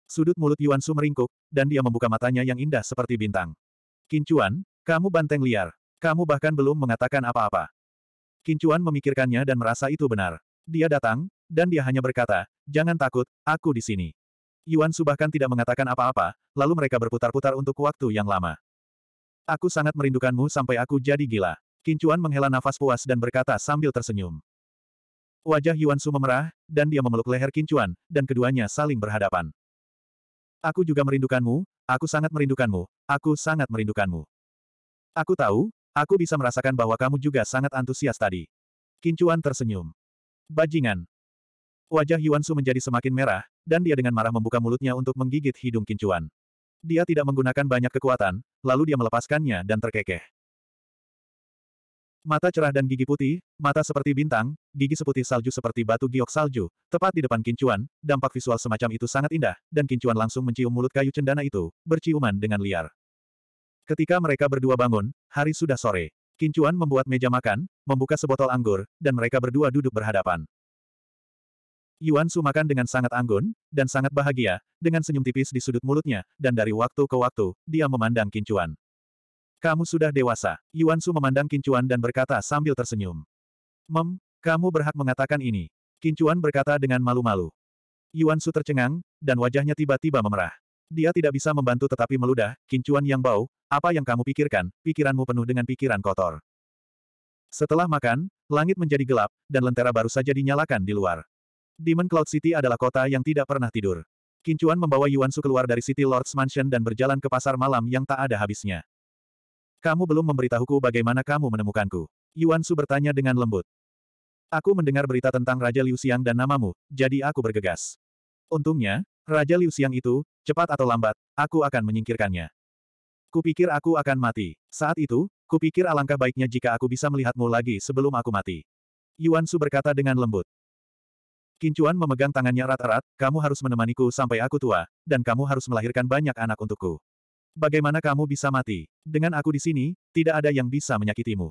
Sudut mulut Yuan Su meringkuk, dan dia membuka matanya yang indah seperti bintang. Kincuan, kamu banteng liar. Kamu bahkan belum mengatakan apa-apa. Kincuan memikirkannya dan merasa itu benar. Dia datang, dan dia hanya berkata, jangan takut, aku di sini. Yuan Su bahkan tidak mengatakan apa-apa, lalu mereka berputar-putar untuk waktu yang lama. Aku sangat merindukanmu sampai aku jadi gila. Kincuan menghela nafas puas dan berkata sambil tersenyum. Wajah Yuan Su memerah, dan dia memeluk leher Kincuan, dan keduanya saling berhadapan. Aku juga merindukanmu, aku sangat merindukanmu, aku sangat merindukanmu. Aku tahu, Aku bisa merasakan bahwa kamu juga sangat antusias tadi. Kincuan tersenyum. Bajingan. Wajah Yuan Su menjadi semakin merah, dan dia dengan marah membuka mulutnya untuk menggigit hidung Kincuan. Dia tidak menggunakan banyak kekuatan, lalu dia melepaskannya dan terkekeh. Mata cerah dan gigi putih, mata seperti bintang, gigi seputih salju seperti batu giok salju, tepat di depan Kincuan, dampak visual semacam itu sangat indah, dan Kincuan langsung mencium mulut kayu cendana itu, berciuman dengan liar. Ketika mereka berdua bangun, hari sudah sore. Kincuan membuat meja makan, membuka sebotol anggur, dan mereka berdua duduk berhadapan. Yuan Su makan dengan sangat anggun, dan sangat bahagia, dengan senyum tipis di sudut mulutnya, dan dari waktu ke waktu, dia memandang Kincuan. Kamu sudah dewasa, Yuan Su memandang Kincuan dan berkata sambil tersenyum. Mem, kamu berhak mengatakan ini. Kincuan berkata dengan malu-malu. Yuan Su tercengang, dan wajahnya tiba-tiba memerah. Dia tidak bisa membantu tetapi meludah, kincuan yang bau, apa yang kamu pikirkan, pikiranmu penuh dengan pikiran kotor. Setelah makan, langit menjadi gelap, dan lentera baru saja dinyalakan di luar. Demon Cloud City adalah kota yang tidak pernah tidur. Kincuan membawa Yuan Su keluar dari City Lord's Mansion dan berjalan ke pasar malam yang tak ada habisnya. Kamu belum memberitahuku bagaimana kamu menemukanku. Yuan Su bertanya dengan lembut. Aku mendengar berita tentang Raja Liu Xiang dan namamu, jadi aku bergegas. Untungnya, Raja Liu Xiang itu, Cepat atau lambat, aku akan menyingkirkannya. Kupikir aku akan mati. Saat itu, kupikir alangkah baiknya jika aku bisa melihatmu lagi sebelum aku mati. Yuan Su berkata dengan lembut. Kincuan memegang tangannya rata-rata, kamu harus menemaniku sampai aku tua, dan kamu harus melahirkan banyak anak untukku. Bagaimana kamu bisa mati? Dengan aku di sini, tidak ada yang bisa menyakitimu.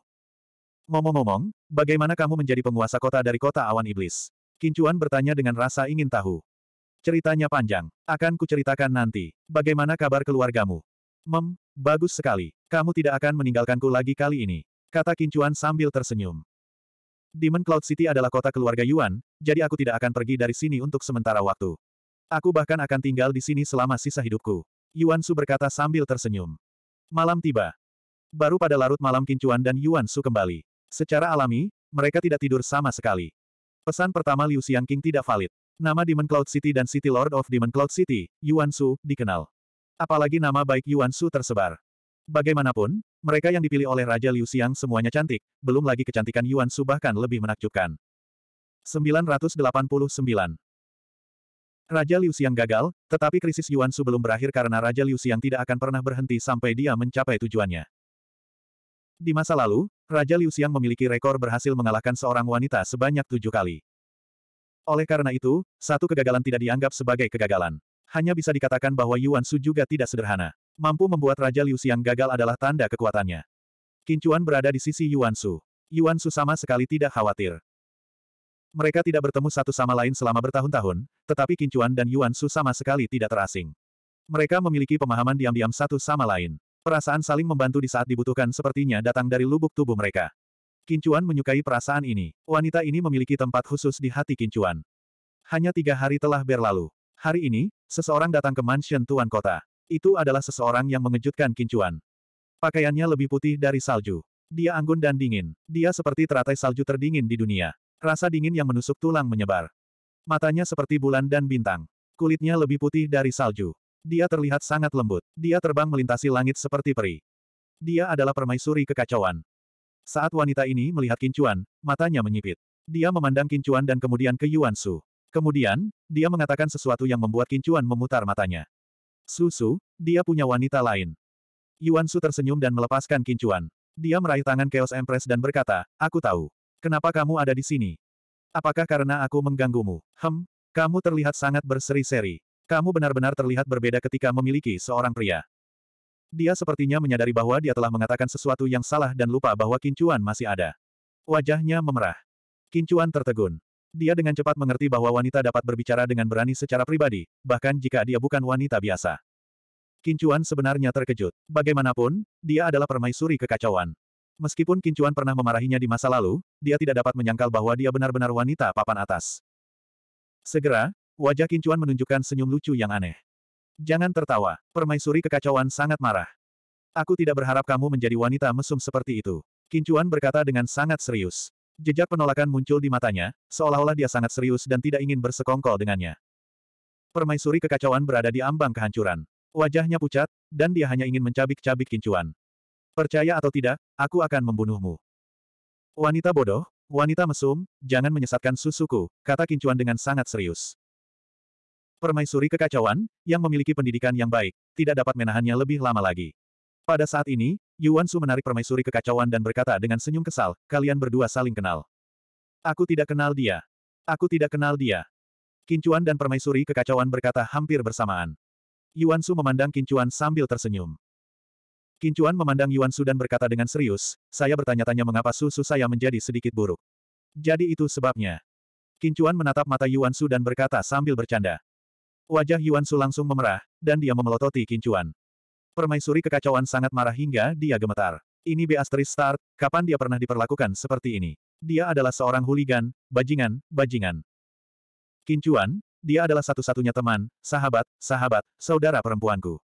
Momong-momong, bagaimana kamu menjadi penguasa kota dari kota awan iblis? Kincuan bertanya dengan rasa ingin tahu. Ceritanya panjang. Akan kuceritakan nanti. Bagaimana kabar keluargamu? Mem, bagus sekali. Kamu tidak akan meninggalkanku lagi kali ini. Kata Kincuan sambil tersenyum. Demon Cloud City adalah kota keluarga Yuan, jadi aku tidak akan pergi dari sini untuk sementara waktu. Aku bahkan akan tinggal di sini selama sisa hidupku. Yuan Su berkata sambil tersenyum. Malam tiba. Baru pada larut malam Kincuan dan Yuan Su kembali. Secara alami, mereka tidak tidur sama sekali. Pesan pertama Liu Xiangqing tidak valid. Nama Demon Cloud City dan City Lord of Demon Cloud City, Yuan Su, dikenal. Apalagi nama baik Yuan Su tersebar. Bagaimanapun, mereka yang dipilih oleh Raja Liu Xiang semuanya cantik, belum lagi kecantikan Yuan Su bahkan lebih menakjubkan. 989 Raja Liu Xiang gagal, tetapi krisis Yuan Su belum berakhir karena Raja Liu Xiang tidak akan pernah berhenti sampai dia mencapai tujuannya. Di masa lalu, Raja Liu Xiang memiliki rekor berhasil mengalahkan seorang wanita sebanyak tujuh kali. Oleh karena itu, satu kegagalan tidak dianggap sebagai kegagalan. Hanya bisa dikatakan bahwa Yuan Su juga tidak sederhana. Mampu membuat Raja Liu Xiang gagal adalah tanda kekuatannya. Kincuan berada di sisi Yuan Su. Yuan Su sama sekali tidak khawatir. Mereka tidak bertemu satu sama lain selama bertahun-tahun, tetapi Kincuan dan Yuan Su sama sekali tidak terasing. Mereka memiliki pemahaman diam-diam satu sama lain. Perasaan saling membantu di saat dibutuhkan sepertinya datang dari lubuk tubuh mereka. Kincuan menyukai perasaan ini. Wanita ini memiliki tempat khusus di hati Kincuan. Hanya tiga hari telah berlalu. Hari ini, seseorang datang ke mansion Tuan Kota. Itu adalah seseorang yang mengejutkan Kincuan. Pakaiannya lebih putih dari salju. Dia anggun dan dingin. Dia seperti teratai salju terdingin di dunia. Rasa dingin yang menusuk tulang menyebar. Matanya seperti bulan dan bintang. Kulitnya lebih putih dari salju. Dia terlihat sangat lembut. Dia terbang melintasi langit seperti peri. Dia adalah permaisuri kekacauan. Saat wanita ini melihat Kincuan, matanya menyipit. Dia memandang Kincuan dan kemudian ke Yuan Su. Kemudian, dia mengatakan sesuatu yang membuat Kincuan memutar matanya. Su Su, dia punya wanita lain. Yuan Su tersenyum dan melepaskan Kincuan. Dia meraih tangan Chaos Empress dan berkata, Aku tahu. Kenapa kamu ada di sini? Apakah karena aku mengganggumu? Hem, kamu terlihat sangat berseri-seri. Kamu benar-benar terlihat berbeda ketika memiliki seorang pria. Dia sepertinya menyadari bahwa dia telah mengatakan sesuatu yang salah dan lupa bahwa kincuan masih ada. Wajahnya memerah. Kincuan tertegun. Dia dengan cepat mengerti bahwa wanita dapat berbicara dengan berani secara pribadi, bahkan jika dia bukan wanita biasa. Kincuan sebenarnya terkejut. Bagaimanapun, dia adalah permaisuri kekacauan. Meskipun Kincuan pernah memarahinya di masa lalu, dia tidak dapat menyangkal bahwa dia benar-benar wanita papan atas. Segera, wajah Kincuan menunjukkan senyum lucu yang aneh. Jangan tertawa, permaisuri kekacauan sangat marah. Aku tidak berharap kamu menjadi wanita mesum seperti itu. Kincuan berkata dengan sangat serius. Jejak penolakan muncul di matanya, seolah-olah dia sangat serius dan tidak ingin bersekongkol dengannya. Permaisuri kekacauan berada di ambang kehancuran. Wajahnya pucat, dan dia hanya ingin mencabik-cabik kincuan. Percaya atau tidak, aku akan membunuhmu. Wanita bodoh, wanita mesum, jangan menyesatkan susuku, kata kincuan dengan sangat serius. Permaisuri kekacauan, yang memiliki pendidikan yang baik, tidak dapat menahannya lebih lama lagi. Pada saat ini, Yuan Su menarik permaisuri kekacauan dan berkata dengan senyum kesal, kalian berdua saling kenal. Aku tidak kenal dia. Aku tidak kenal dia. Kincuan dan permaisuri kekacauan berkata hampir bersamaan. Yuan Su memandang Kincuan sambil tersenyum. Kincuan memandang Yuan Su dan berkata dengan serius, saya bertanya-tanya mengapa susu saya menjadi sedikit buruk. Jadi itu sebabnya. Kincuan menatap mata Yuan Su dan berkata sambil bercanda, Wajah Yuan Su langsung memerah, dan dia memelototi kincuan. Permaisuri kekacauan sangat marah hingga dia gemetar. Ini Beastris Start, kapan dia pernah diperlakukan seperti ini? Dia adalah seorang huligan, bajingan, bajingan. Kincuan, dia adalah satu-satunya teman, sahabat, sahabat, saudara perempuanku.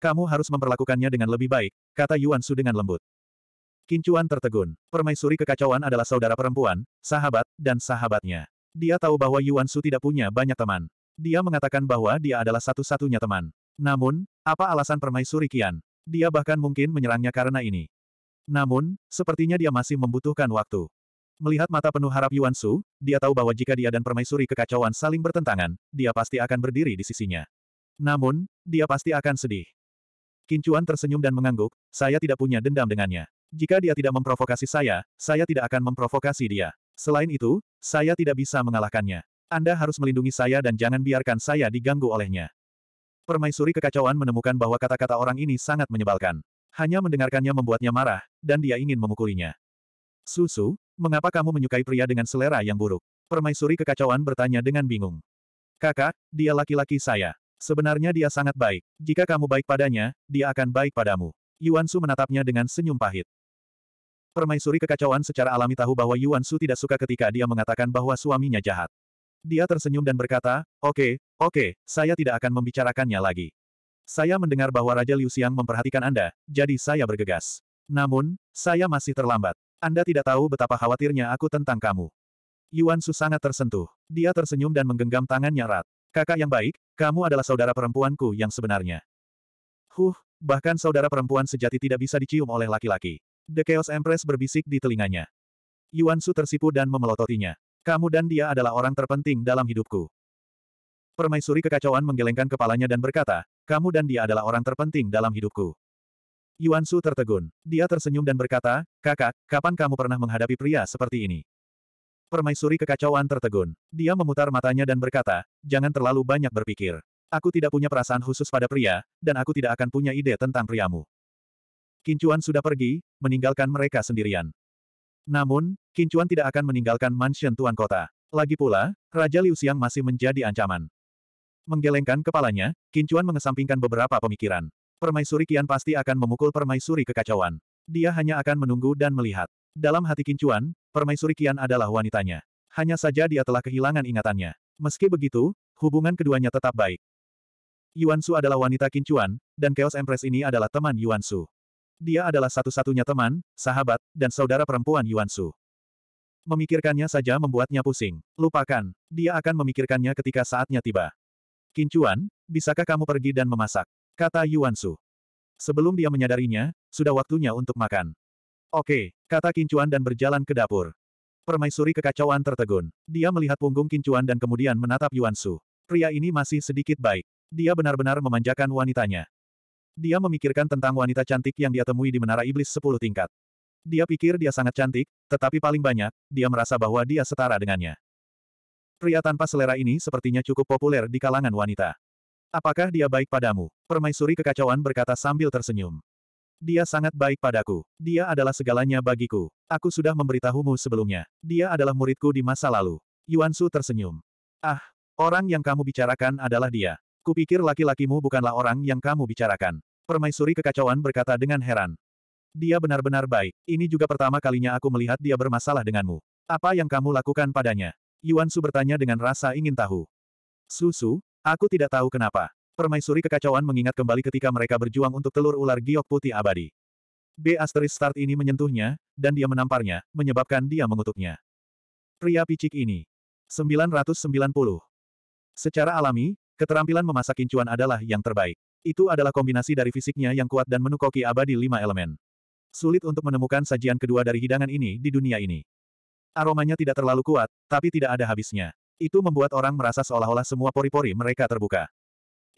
Kamu harus memperlakukannya dengan lebih baik, kata Yuan Su dengan lembut. Kincuan tertegun. Permaisuri kekacauan adalah saudara perempuan, sahabat, dan sahabatnya. Dia tahu bahwa Yuan Su tidak punya banyak teman. Dia mengatakan bahwa dia adalah satu-satunya teman. Namun, apa alasan permaisuri Kian? Dia bahkan mungkin menyerangnya karena ini. Namun, sepertinya dia masih membutuhkan waktu. Melihat mata penuh harap Yuan Su, dia tahu bahwa jika dia dan permaisuri kekacauan saling bertentangan, dia pasti akan berdiri di sisinya. Namun, dia pasti akan sedih. Kincuan tersenyum dan mengangguk, saya tidak punya dendam dengannya. Jika dia tidak memprovokasi saya, saya tidak akan memprovokasi dia. Selain itu, saya tidak bisa mengalahkannya. Anda harus melindungi saya dan jangan biarkan saya diganggu olehnya. Permaisuri kekacauan menemukan bahwa kata-kata orang ini sangat menyebalkan. Hanya mendengarkannya membuatnya marah, dan dia ingin memukulinya. Susu, mengapa kamu menyukai pria dengan selera yang buruk? Permaisuri kekacauan bertanya dengan bingung. Kakak, dia laki-laki saya. Sebenarnya dia sangat baik. Jika kamu baik padanya, dia akan baik padamu. Yuan Su menatapnya dengan senyum pahit. Permaisuri kekacauan secara alami tahu bahwa Yuan Su tidak suka ketika dia mengatakan bahwa suaminya jahat. Dia tersenyum dan berkata, oke, okay, oke, okay, saya tidak akan membicarakannya lagi. Saya mendengar bahwa Raja Liu Xiang memperhatikan Anda, jadi saya bergegas. Namun, saya masih terlambat. Anda tidak tahu betapa khawatirnya aku tentang kamu. Yuan Su sangat tersentuh. Dia tersenyum dan menggenggam tangannya erat. Kakak yang baik, kamu adalah saudara perempuanku yang sebenarnya. Huh, bahkan saudara perempuan sejati tidak bisa dicium oleh laki-laki. The Chaos Empress berbisik di telinganya. Yuan Su tersipu dan memelototinya. Kamu dan dia adalah orang terpenting dalam hidupku. Permaisuri kekacauan menggelengkan kepalanya dan berkata, kamu dan dia adalah orang terpenting dalam hidupku. Yuan Su tertegun. Dia tersenyum dan berkata, kakak, kapan kamu pernah menghadapi pria seperti ini? Permaisuri kekacauan tertegun. Dia memutar matanya dan berkata, jangan terlalu banyak berpikir. Aku tidak punya perasaan khusus pada pria, dan aku tidak akan punya ide tentang priamu. Kincuan sudah pergi, meninggalkan mereka sendirian. Namun, Kincuan tidak akan meninggalkan mansion tuan kota. Lagi pula, Raja Liu Xiang masih menjadi ancaman. Menggelengkan kepalanya, Kincuan mengesampingkan beberapa pemikiran. Permaisuri Kian pasti akan memukul permaisuri kekacauan. Dia hanya akan menunggu dan melihat. Dalam hati Kincuan, permaisuri Kian adalah wanitanya. Hanya saja dia telah kehilangan ingatannya. Meski begitu, hubungan keduanya tetap baik. Yuan Su adalah wanita Kincuan, dan Chaos Empress ini adalah teman Yuan Su dia adalah satu-satunya teman, sahabat, dan saudara perempuan Yuan Su. Memikirkannya saja membuatnya pusing. Lupakan, dia akan memikirkannya ketika saatnya tiba. Kincuan, bisakah kamu pergi dan memasak? Kata Yuan Su. Sebelum dia menyadarinya, sudah waktunya untuk makan. Oke, kata Kincuan dan berjalan ke dapur. Permaisuri kekacauan tertegun. Dia melihat punggung Kincuan dan kemudian menatap Yuan Su. Pria ini masih sedikit baik. Dia benar-benar memanjakan wanitanya. Dia memikirkan tentang wanita cantik yang dia temui di Menara Iblis sepuluh tingkat. Dia pikir dia sangat cantik, tetapi paling banyak, dia merasa bahwa dia setara dengannya. Pria tanpa selera ini sepertinya cukup populer di kalangan wanita. Apakah dia baik padamu? Permaisuri kekacauan berkata sambil tersenyum. Dia sangat baik padaku. Dia adalah segalanya bagiku. Aku sudah memberitahumu sebelumnya. Dia adalah muridku di masa lalu. Yuan Su tersenyum. Ah, orang yang kamu bicarakan adalah dia. Kupikir laki-lakimu bukanlah orang yang kamu bicarakan. Permaisuri kekacauan berkata dengan heran. Dia benar-benar baik. Ini juga pertama kalinya aku melihat dia bermasalah denganmu. Apa yang kamu lakukan padanya? Yuan Su bertanya dengan rasa ingin tahu. Susu, aku tidak tahu kenapa. Permaisuri kekacauan mengingat kembali ketika mereka berjuang untuk telur ular giok putih abadi. B asteris start ini menyentuhnya, dan dia menamparnya, menyebabkan dia mengutuknya. Pria picik ini. 990. Secara alami, Keterampilan memasak kincuan adalah yang terbaik. Itu adalah kombinasi dari fisiknya yang kuat dan menu koki abadi lima elemen. Sulit untuk menemukan sajian kedua dari hidangan ini di dunia ini. Aromanya tidak terlalu kuat, tapi tidak ada habisnya. Itu membuat orang merasa seolah-olah semua pori-pori mereka terbuka.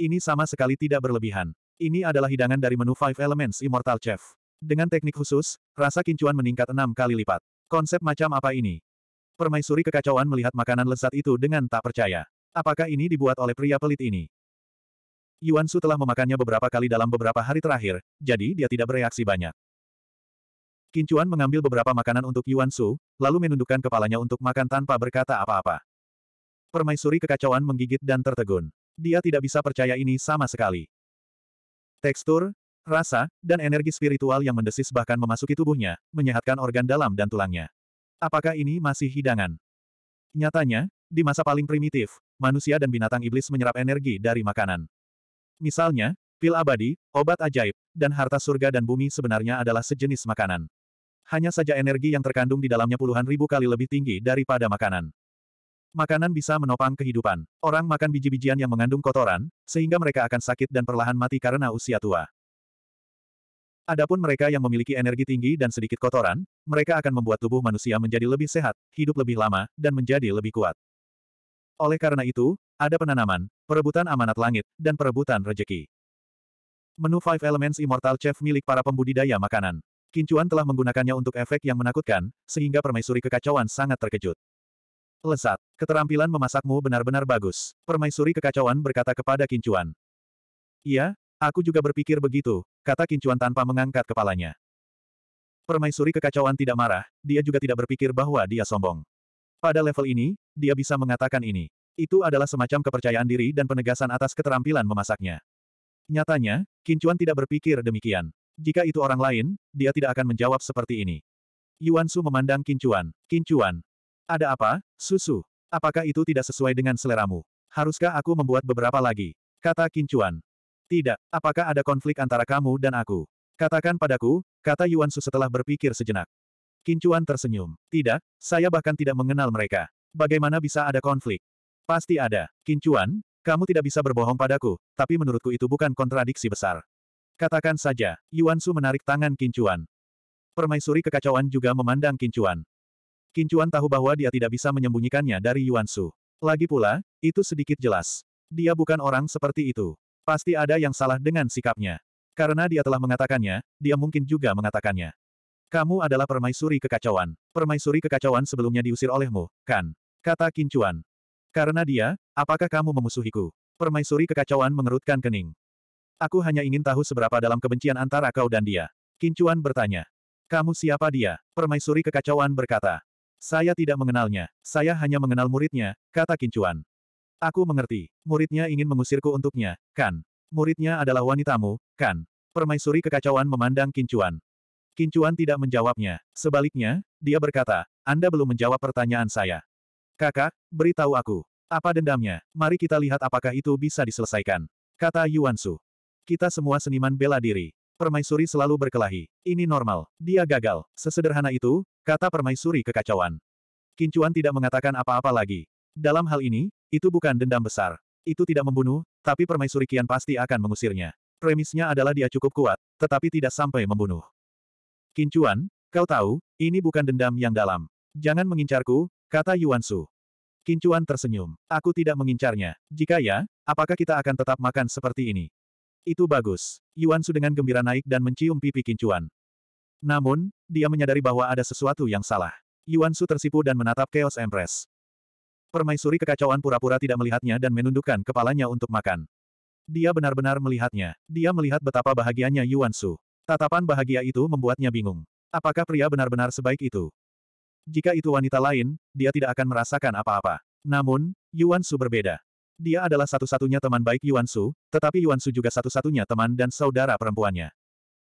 Ini sama sekali tidak berlebihan. Ini adalah hidangan dari menu Five Elements Immortal Chef. Dengan teknik khusus, rasa kincuan meningkat enam kali lipat. Konsep macam apa ini? Permaisuri kekacauan melihat makanan lezat itu dengan tak percaya. Apakah ini dibuat oleh pria pelit ini? Yuan Su telah memakannya beberapa kali dalam beberapa hari terakhir, jadi dia tidak bereaksi banyak. Kincuan mengambil beberapa makanan untuk Yuan Su, lalu menundukkan kepalanya untuk makan tanpa berkata apa-apa. Permaisuri kekacauan menggigit dan tertegun. Dia tidak bisa percaya ini sama sekali. Tekstur, rasa, dan energi spiritual yang mendesis bahkan memasuki tubuhnya, menyehatkan organ dalam dan tulangnya. Apakah ini masih hidangan? Nyatanya, di masa paling primitif, manusia dan binatang iblis menyerap energi dari makanan. Misalnya, pil abadi, obat ajaib, dan harta surga dan bumi sebenarnya adalah sejenis makanan. Hanya saja energi yang terkandung di dalamnya puluhan ribu kali lebih tinggi daripada makanan. Makanan bisa menopang kehidupan. Orang makan biji-bijian yang mengandung kotoran, sehingga mereka akan sakit dan perlahan mati karena usia tua. Adapun mereka yang memiliki energi tinggi dan sedikit kotoran, mereka akan membuat tubuh manusia menjadi lebih sehat, hidup lebih lama, dan menjadi lebih kuat. Oleh karena itu, ada penanaman, perebutan amanat langit, dan perebutan rejeki. Menu Five Elements Immortal Chef milik para pembudidaya makanan. Kincuan telah menggunakannya untuk efek yang menakutkan, sehingga permaisuri kekacauan sangat terkejut. Lesat, keterampilan memasakmu benar-benar bagus. Permaisuri kekacauan berkata kepada Kincuan. Iya, aku juga berpikir begitu, kata Kincuan tanpa mengangkat kepalanya. Permaisuri kekacauan tidak marah, dia juga tidak berpikir bahwa dia sombong. Pada level ini, dia bisa mengatakan ini. Itu adalah semacam kepercayaan diri dan penegasan atas keterampilan memasaknya. Nyatanya, Kincuan tidak berpikir demikian. Jika itu orang lain, dia tidak akan menjawab seperti ini. Yuan Su memandang Kincuan. Kincuan. Ada apa, Susu? Apakah itu tidak sesuai dengan seleramu? Haruskah aku membuat beberapa lagi? Kata Kincuan. Tidak, apakah ada konflik antara kamu dan aku? Katakan padaku, kata Yuan Su setelah berpikir sejenak. Kincuan tersenyum. Tidak, saya bahkan tidak mengenal mereka. Bagaimana bisa ada konflik? Pasti ada. Kincuan, kamu tidak bisa berbohong padaku, tapi menurutku itu bukan kontradiksi besar. Katakan saja, Yuan Su menarik tangan Kincuan. Permaisuri kekacauan juga memandang Kincuan. Kincuan tahu bahwa dia tidak bisa menyembunyikannya dari Yuan Su. Lagi pula, itu sedikit jelas. Dia bukan orang seperti itu. Pasti ada yang salah dengan sikapnya. Karena dia telah mengatakannya, dia mungkin juga mengatakannya. Kamu adalah permaisuri kekacauan. Permaisuri kekacauan sebelumnya diusir olehmu, kan? Kata Kincuan. Karena dia, apakah kamu memusuhiku? Permaisuri kekacauan mengerutkan kening. Aku hanya ingin tahu seberapa dalam kebencian antara kau dan dia. Kincuan bertanya. Kamu siapa dia? Permaisuri kekacauan berkata. Saya tidak mengenalnya. Saya hanya mengenal muridnya, kata Kincuan. Aku mengerti. Muridnya ingin mengusirku untuknya, kan? Muridnya adalah wanitamu, kan? Permaisuri kekacauan memandang Kincuan. Kincuan tidak menjawabnya. Sebaliknya, dia berkata, Anda belum menjawab pertanyaan saya. Kakak, beritahu aku. Apa dendamnya? Mari kita lihat apakah itu bisa diselesaikan. Kata Yuan Su. Kita semua seniman bela diri. Permaisuri selalu berkelahi. Ini normal. Dia gagal. Sesederhana itu, kata permaisuri kekacauan. Kincuan tidak mengatakan apa-apa lagi. Dalam hal ini, itu bukan dendam besar. Itu tidak membunuh, tapi permaisuri Kian pasti akan mengusirnya. Premisnya adalah dia cukup kuat, tetapi tidak sampai membunuh. Kincuan, kau tahu, ini bukan dendam yang dalam. Jangan mengincarku, kata Yuan Su. Kincuan tersenyum. Aku tidak mengincarnya. Jika ya, apakah kita akan tetap makan seperti ini? Itu bagus. Yuan Su dengan gembira naik dan mencium pipi Kincuan. Namun, dia menyadari bahwa ada sesuatu yang salah. Yuan Su tersipu dan menatap Chaos Empress. Permaisuri kekacauan pura-pura tidak melihatnya dan menundukkan kepalanya untuk makan. Dia benar-benar melihatnya. Dia melihat betapa bahagianya Yuan Su. Tatapan bahagia itu membuatnya bingung. Apakah pria benar-benar sebaik itu? Jika itu wanita lain, dia tidak akan merasakan apa-apa. Namun, Yuan Su berbeda. Dia adalah satu-satunya teman baik Yuan Su, tetapi Yuan Su juga satu-satunya teman dan saudara perempuannya.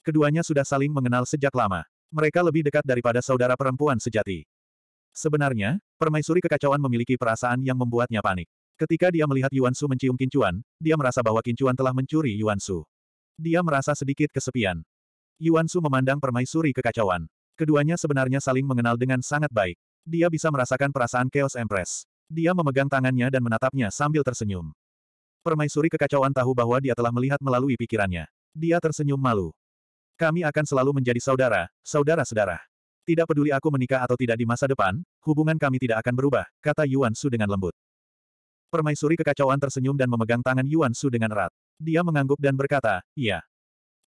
Keduanya sudah saling mengenal sejak lama. Mereka lebih dekat daripada saudara perempuan sejati. Sebenarnya, permaisuri kekacauan memiliki perasaan yang membuatnya panik. Ketika dia melihat Yuan Su mencium kincuan, dia merasa bahwa kincuan telah mencuri Yuan Su. Dia merasa sedikit kesepian. Yuan Su memandang permaisuri kekacauan. Keduanya sebenarnya saling mengenal dengan sangat baik. Dia bisa merasakan perasaan Chaos Empress. Dia memegang tangannya dan menatapnya sambil tersenyum. Permaisuri kekacauan tahu bahwa dia telah melihat melalui pikirannya. Dia tersenyum malu. Kami akan selalu menjadi saudara, saudara-saudara. Tidak peduli aku menikah atau tidak di masa depan, hubungan kami tidak akan berubah, kata Yuan Su dengan lembut. Permaisuri kekacauan tersenyum dan memegang tangan Yuan Su dengan erat. Dia mengangguk dan berkata, iya.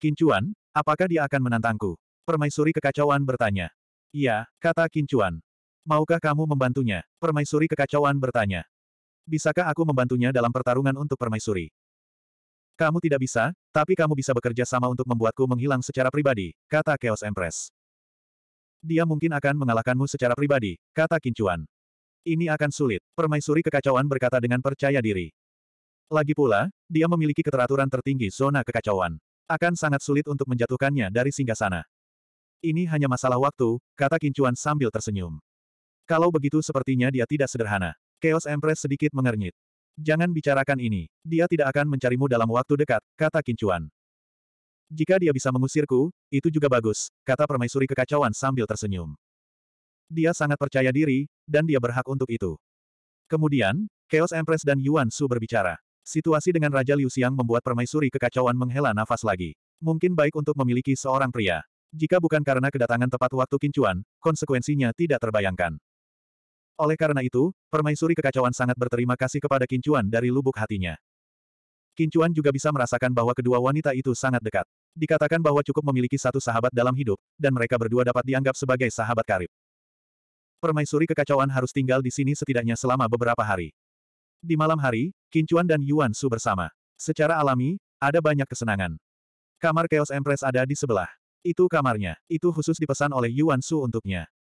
Kincuan, Apakah dia akan menantangku? Permaisuri kekacauan bertanya. Iya, kata Kincuan. Maukah kamu membantunya? Permaisuri kekacauan bertanya. Bisakah aku membantunya dalam pertarungan untuk permaisuri? Kamu tidak bisa, tapi kamu bisa bekerja sama untuk membuatku menghilang secara pribadi, kata Chaos Empress. Dia mungkin akan mengalahkanmu secara pribadi, kata Kincuan. Ini akan sulit, permaisuri kekacauan berkata dengan percaya diri. Lagi pula, dia memiliki keteraturan tertinggi zona kekacauan. Akan sangat sulit untuk menjatuhkannya dari singgah sana. Ini hanya masalah waktu, kata Kincuan sambil tersenyum. Kalau begitu sepertinya dia tidak sederhana. Chaos Empress sedikit mengernyit. Jangan bicarakan ini. Dia tidak akan mencarimu dalam waktu dekat, kata Kincuan. Jika dia bisa mengusirku, itu juga bagus, kata permaisuri kekacauan sambil tersenyum. Dia sangat percaya diri, dan dia berhak untuk itu. Kemudian, Chaos Empress dan Yuan Su berbicara. Situasi dengan Raja Liu Xiang membuat permaisuri kekacauan menghela nafas lagi. Mungkin baik untuk memiliki seorang pria. Jika bukan karena kedatangan tepat waktu kincuan, konsekuensinya tidak terbayangkan. Oleh karena itu, permaisuri kekacauan sangat berterima kasih kepada kincuan dari lubuk hatinya. Kincuan juga bisa merasakan bahwa kedua wanita itu sangat dekat. Dikatakan bahwa cukup memiliki satu sahabat dalam hidup, dan mereka berdua dapat dianggap sebagai sahabat karib. Permaisuri kekacauan harus tinggal di sini setidaknya selama beberapa hari. Di malam hari, Kincuan dan Yuan Su bersama. Secara alami, ada banyak kesenangan. Kamar Chaos Empress ada di sebelah. Itu kamarnya, itu khusus dipesan oleh Yuan Su untuknya.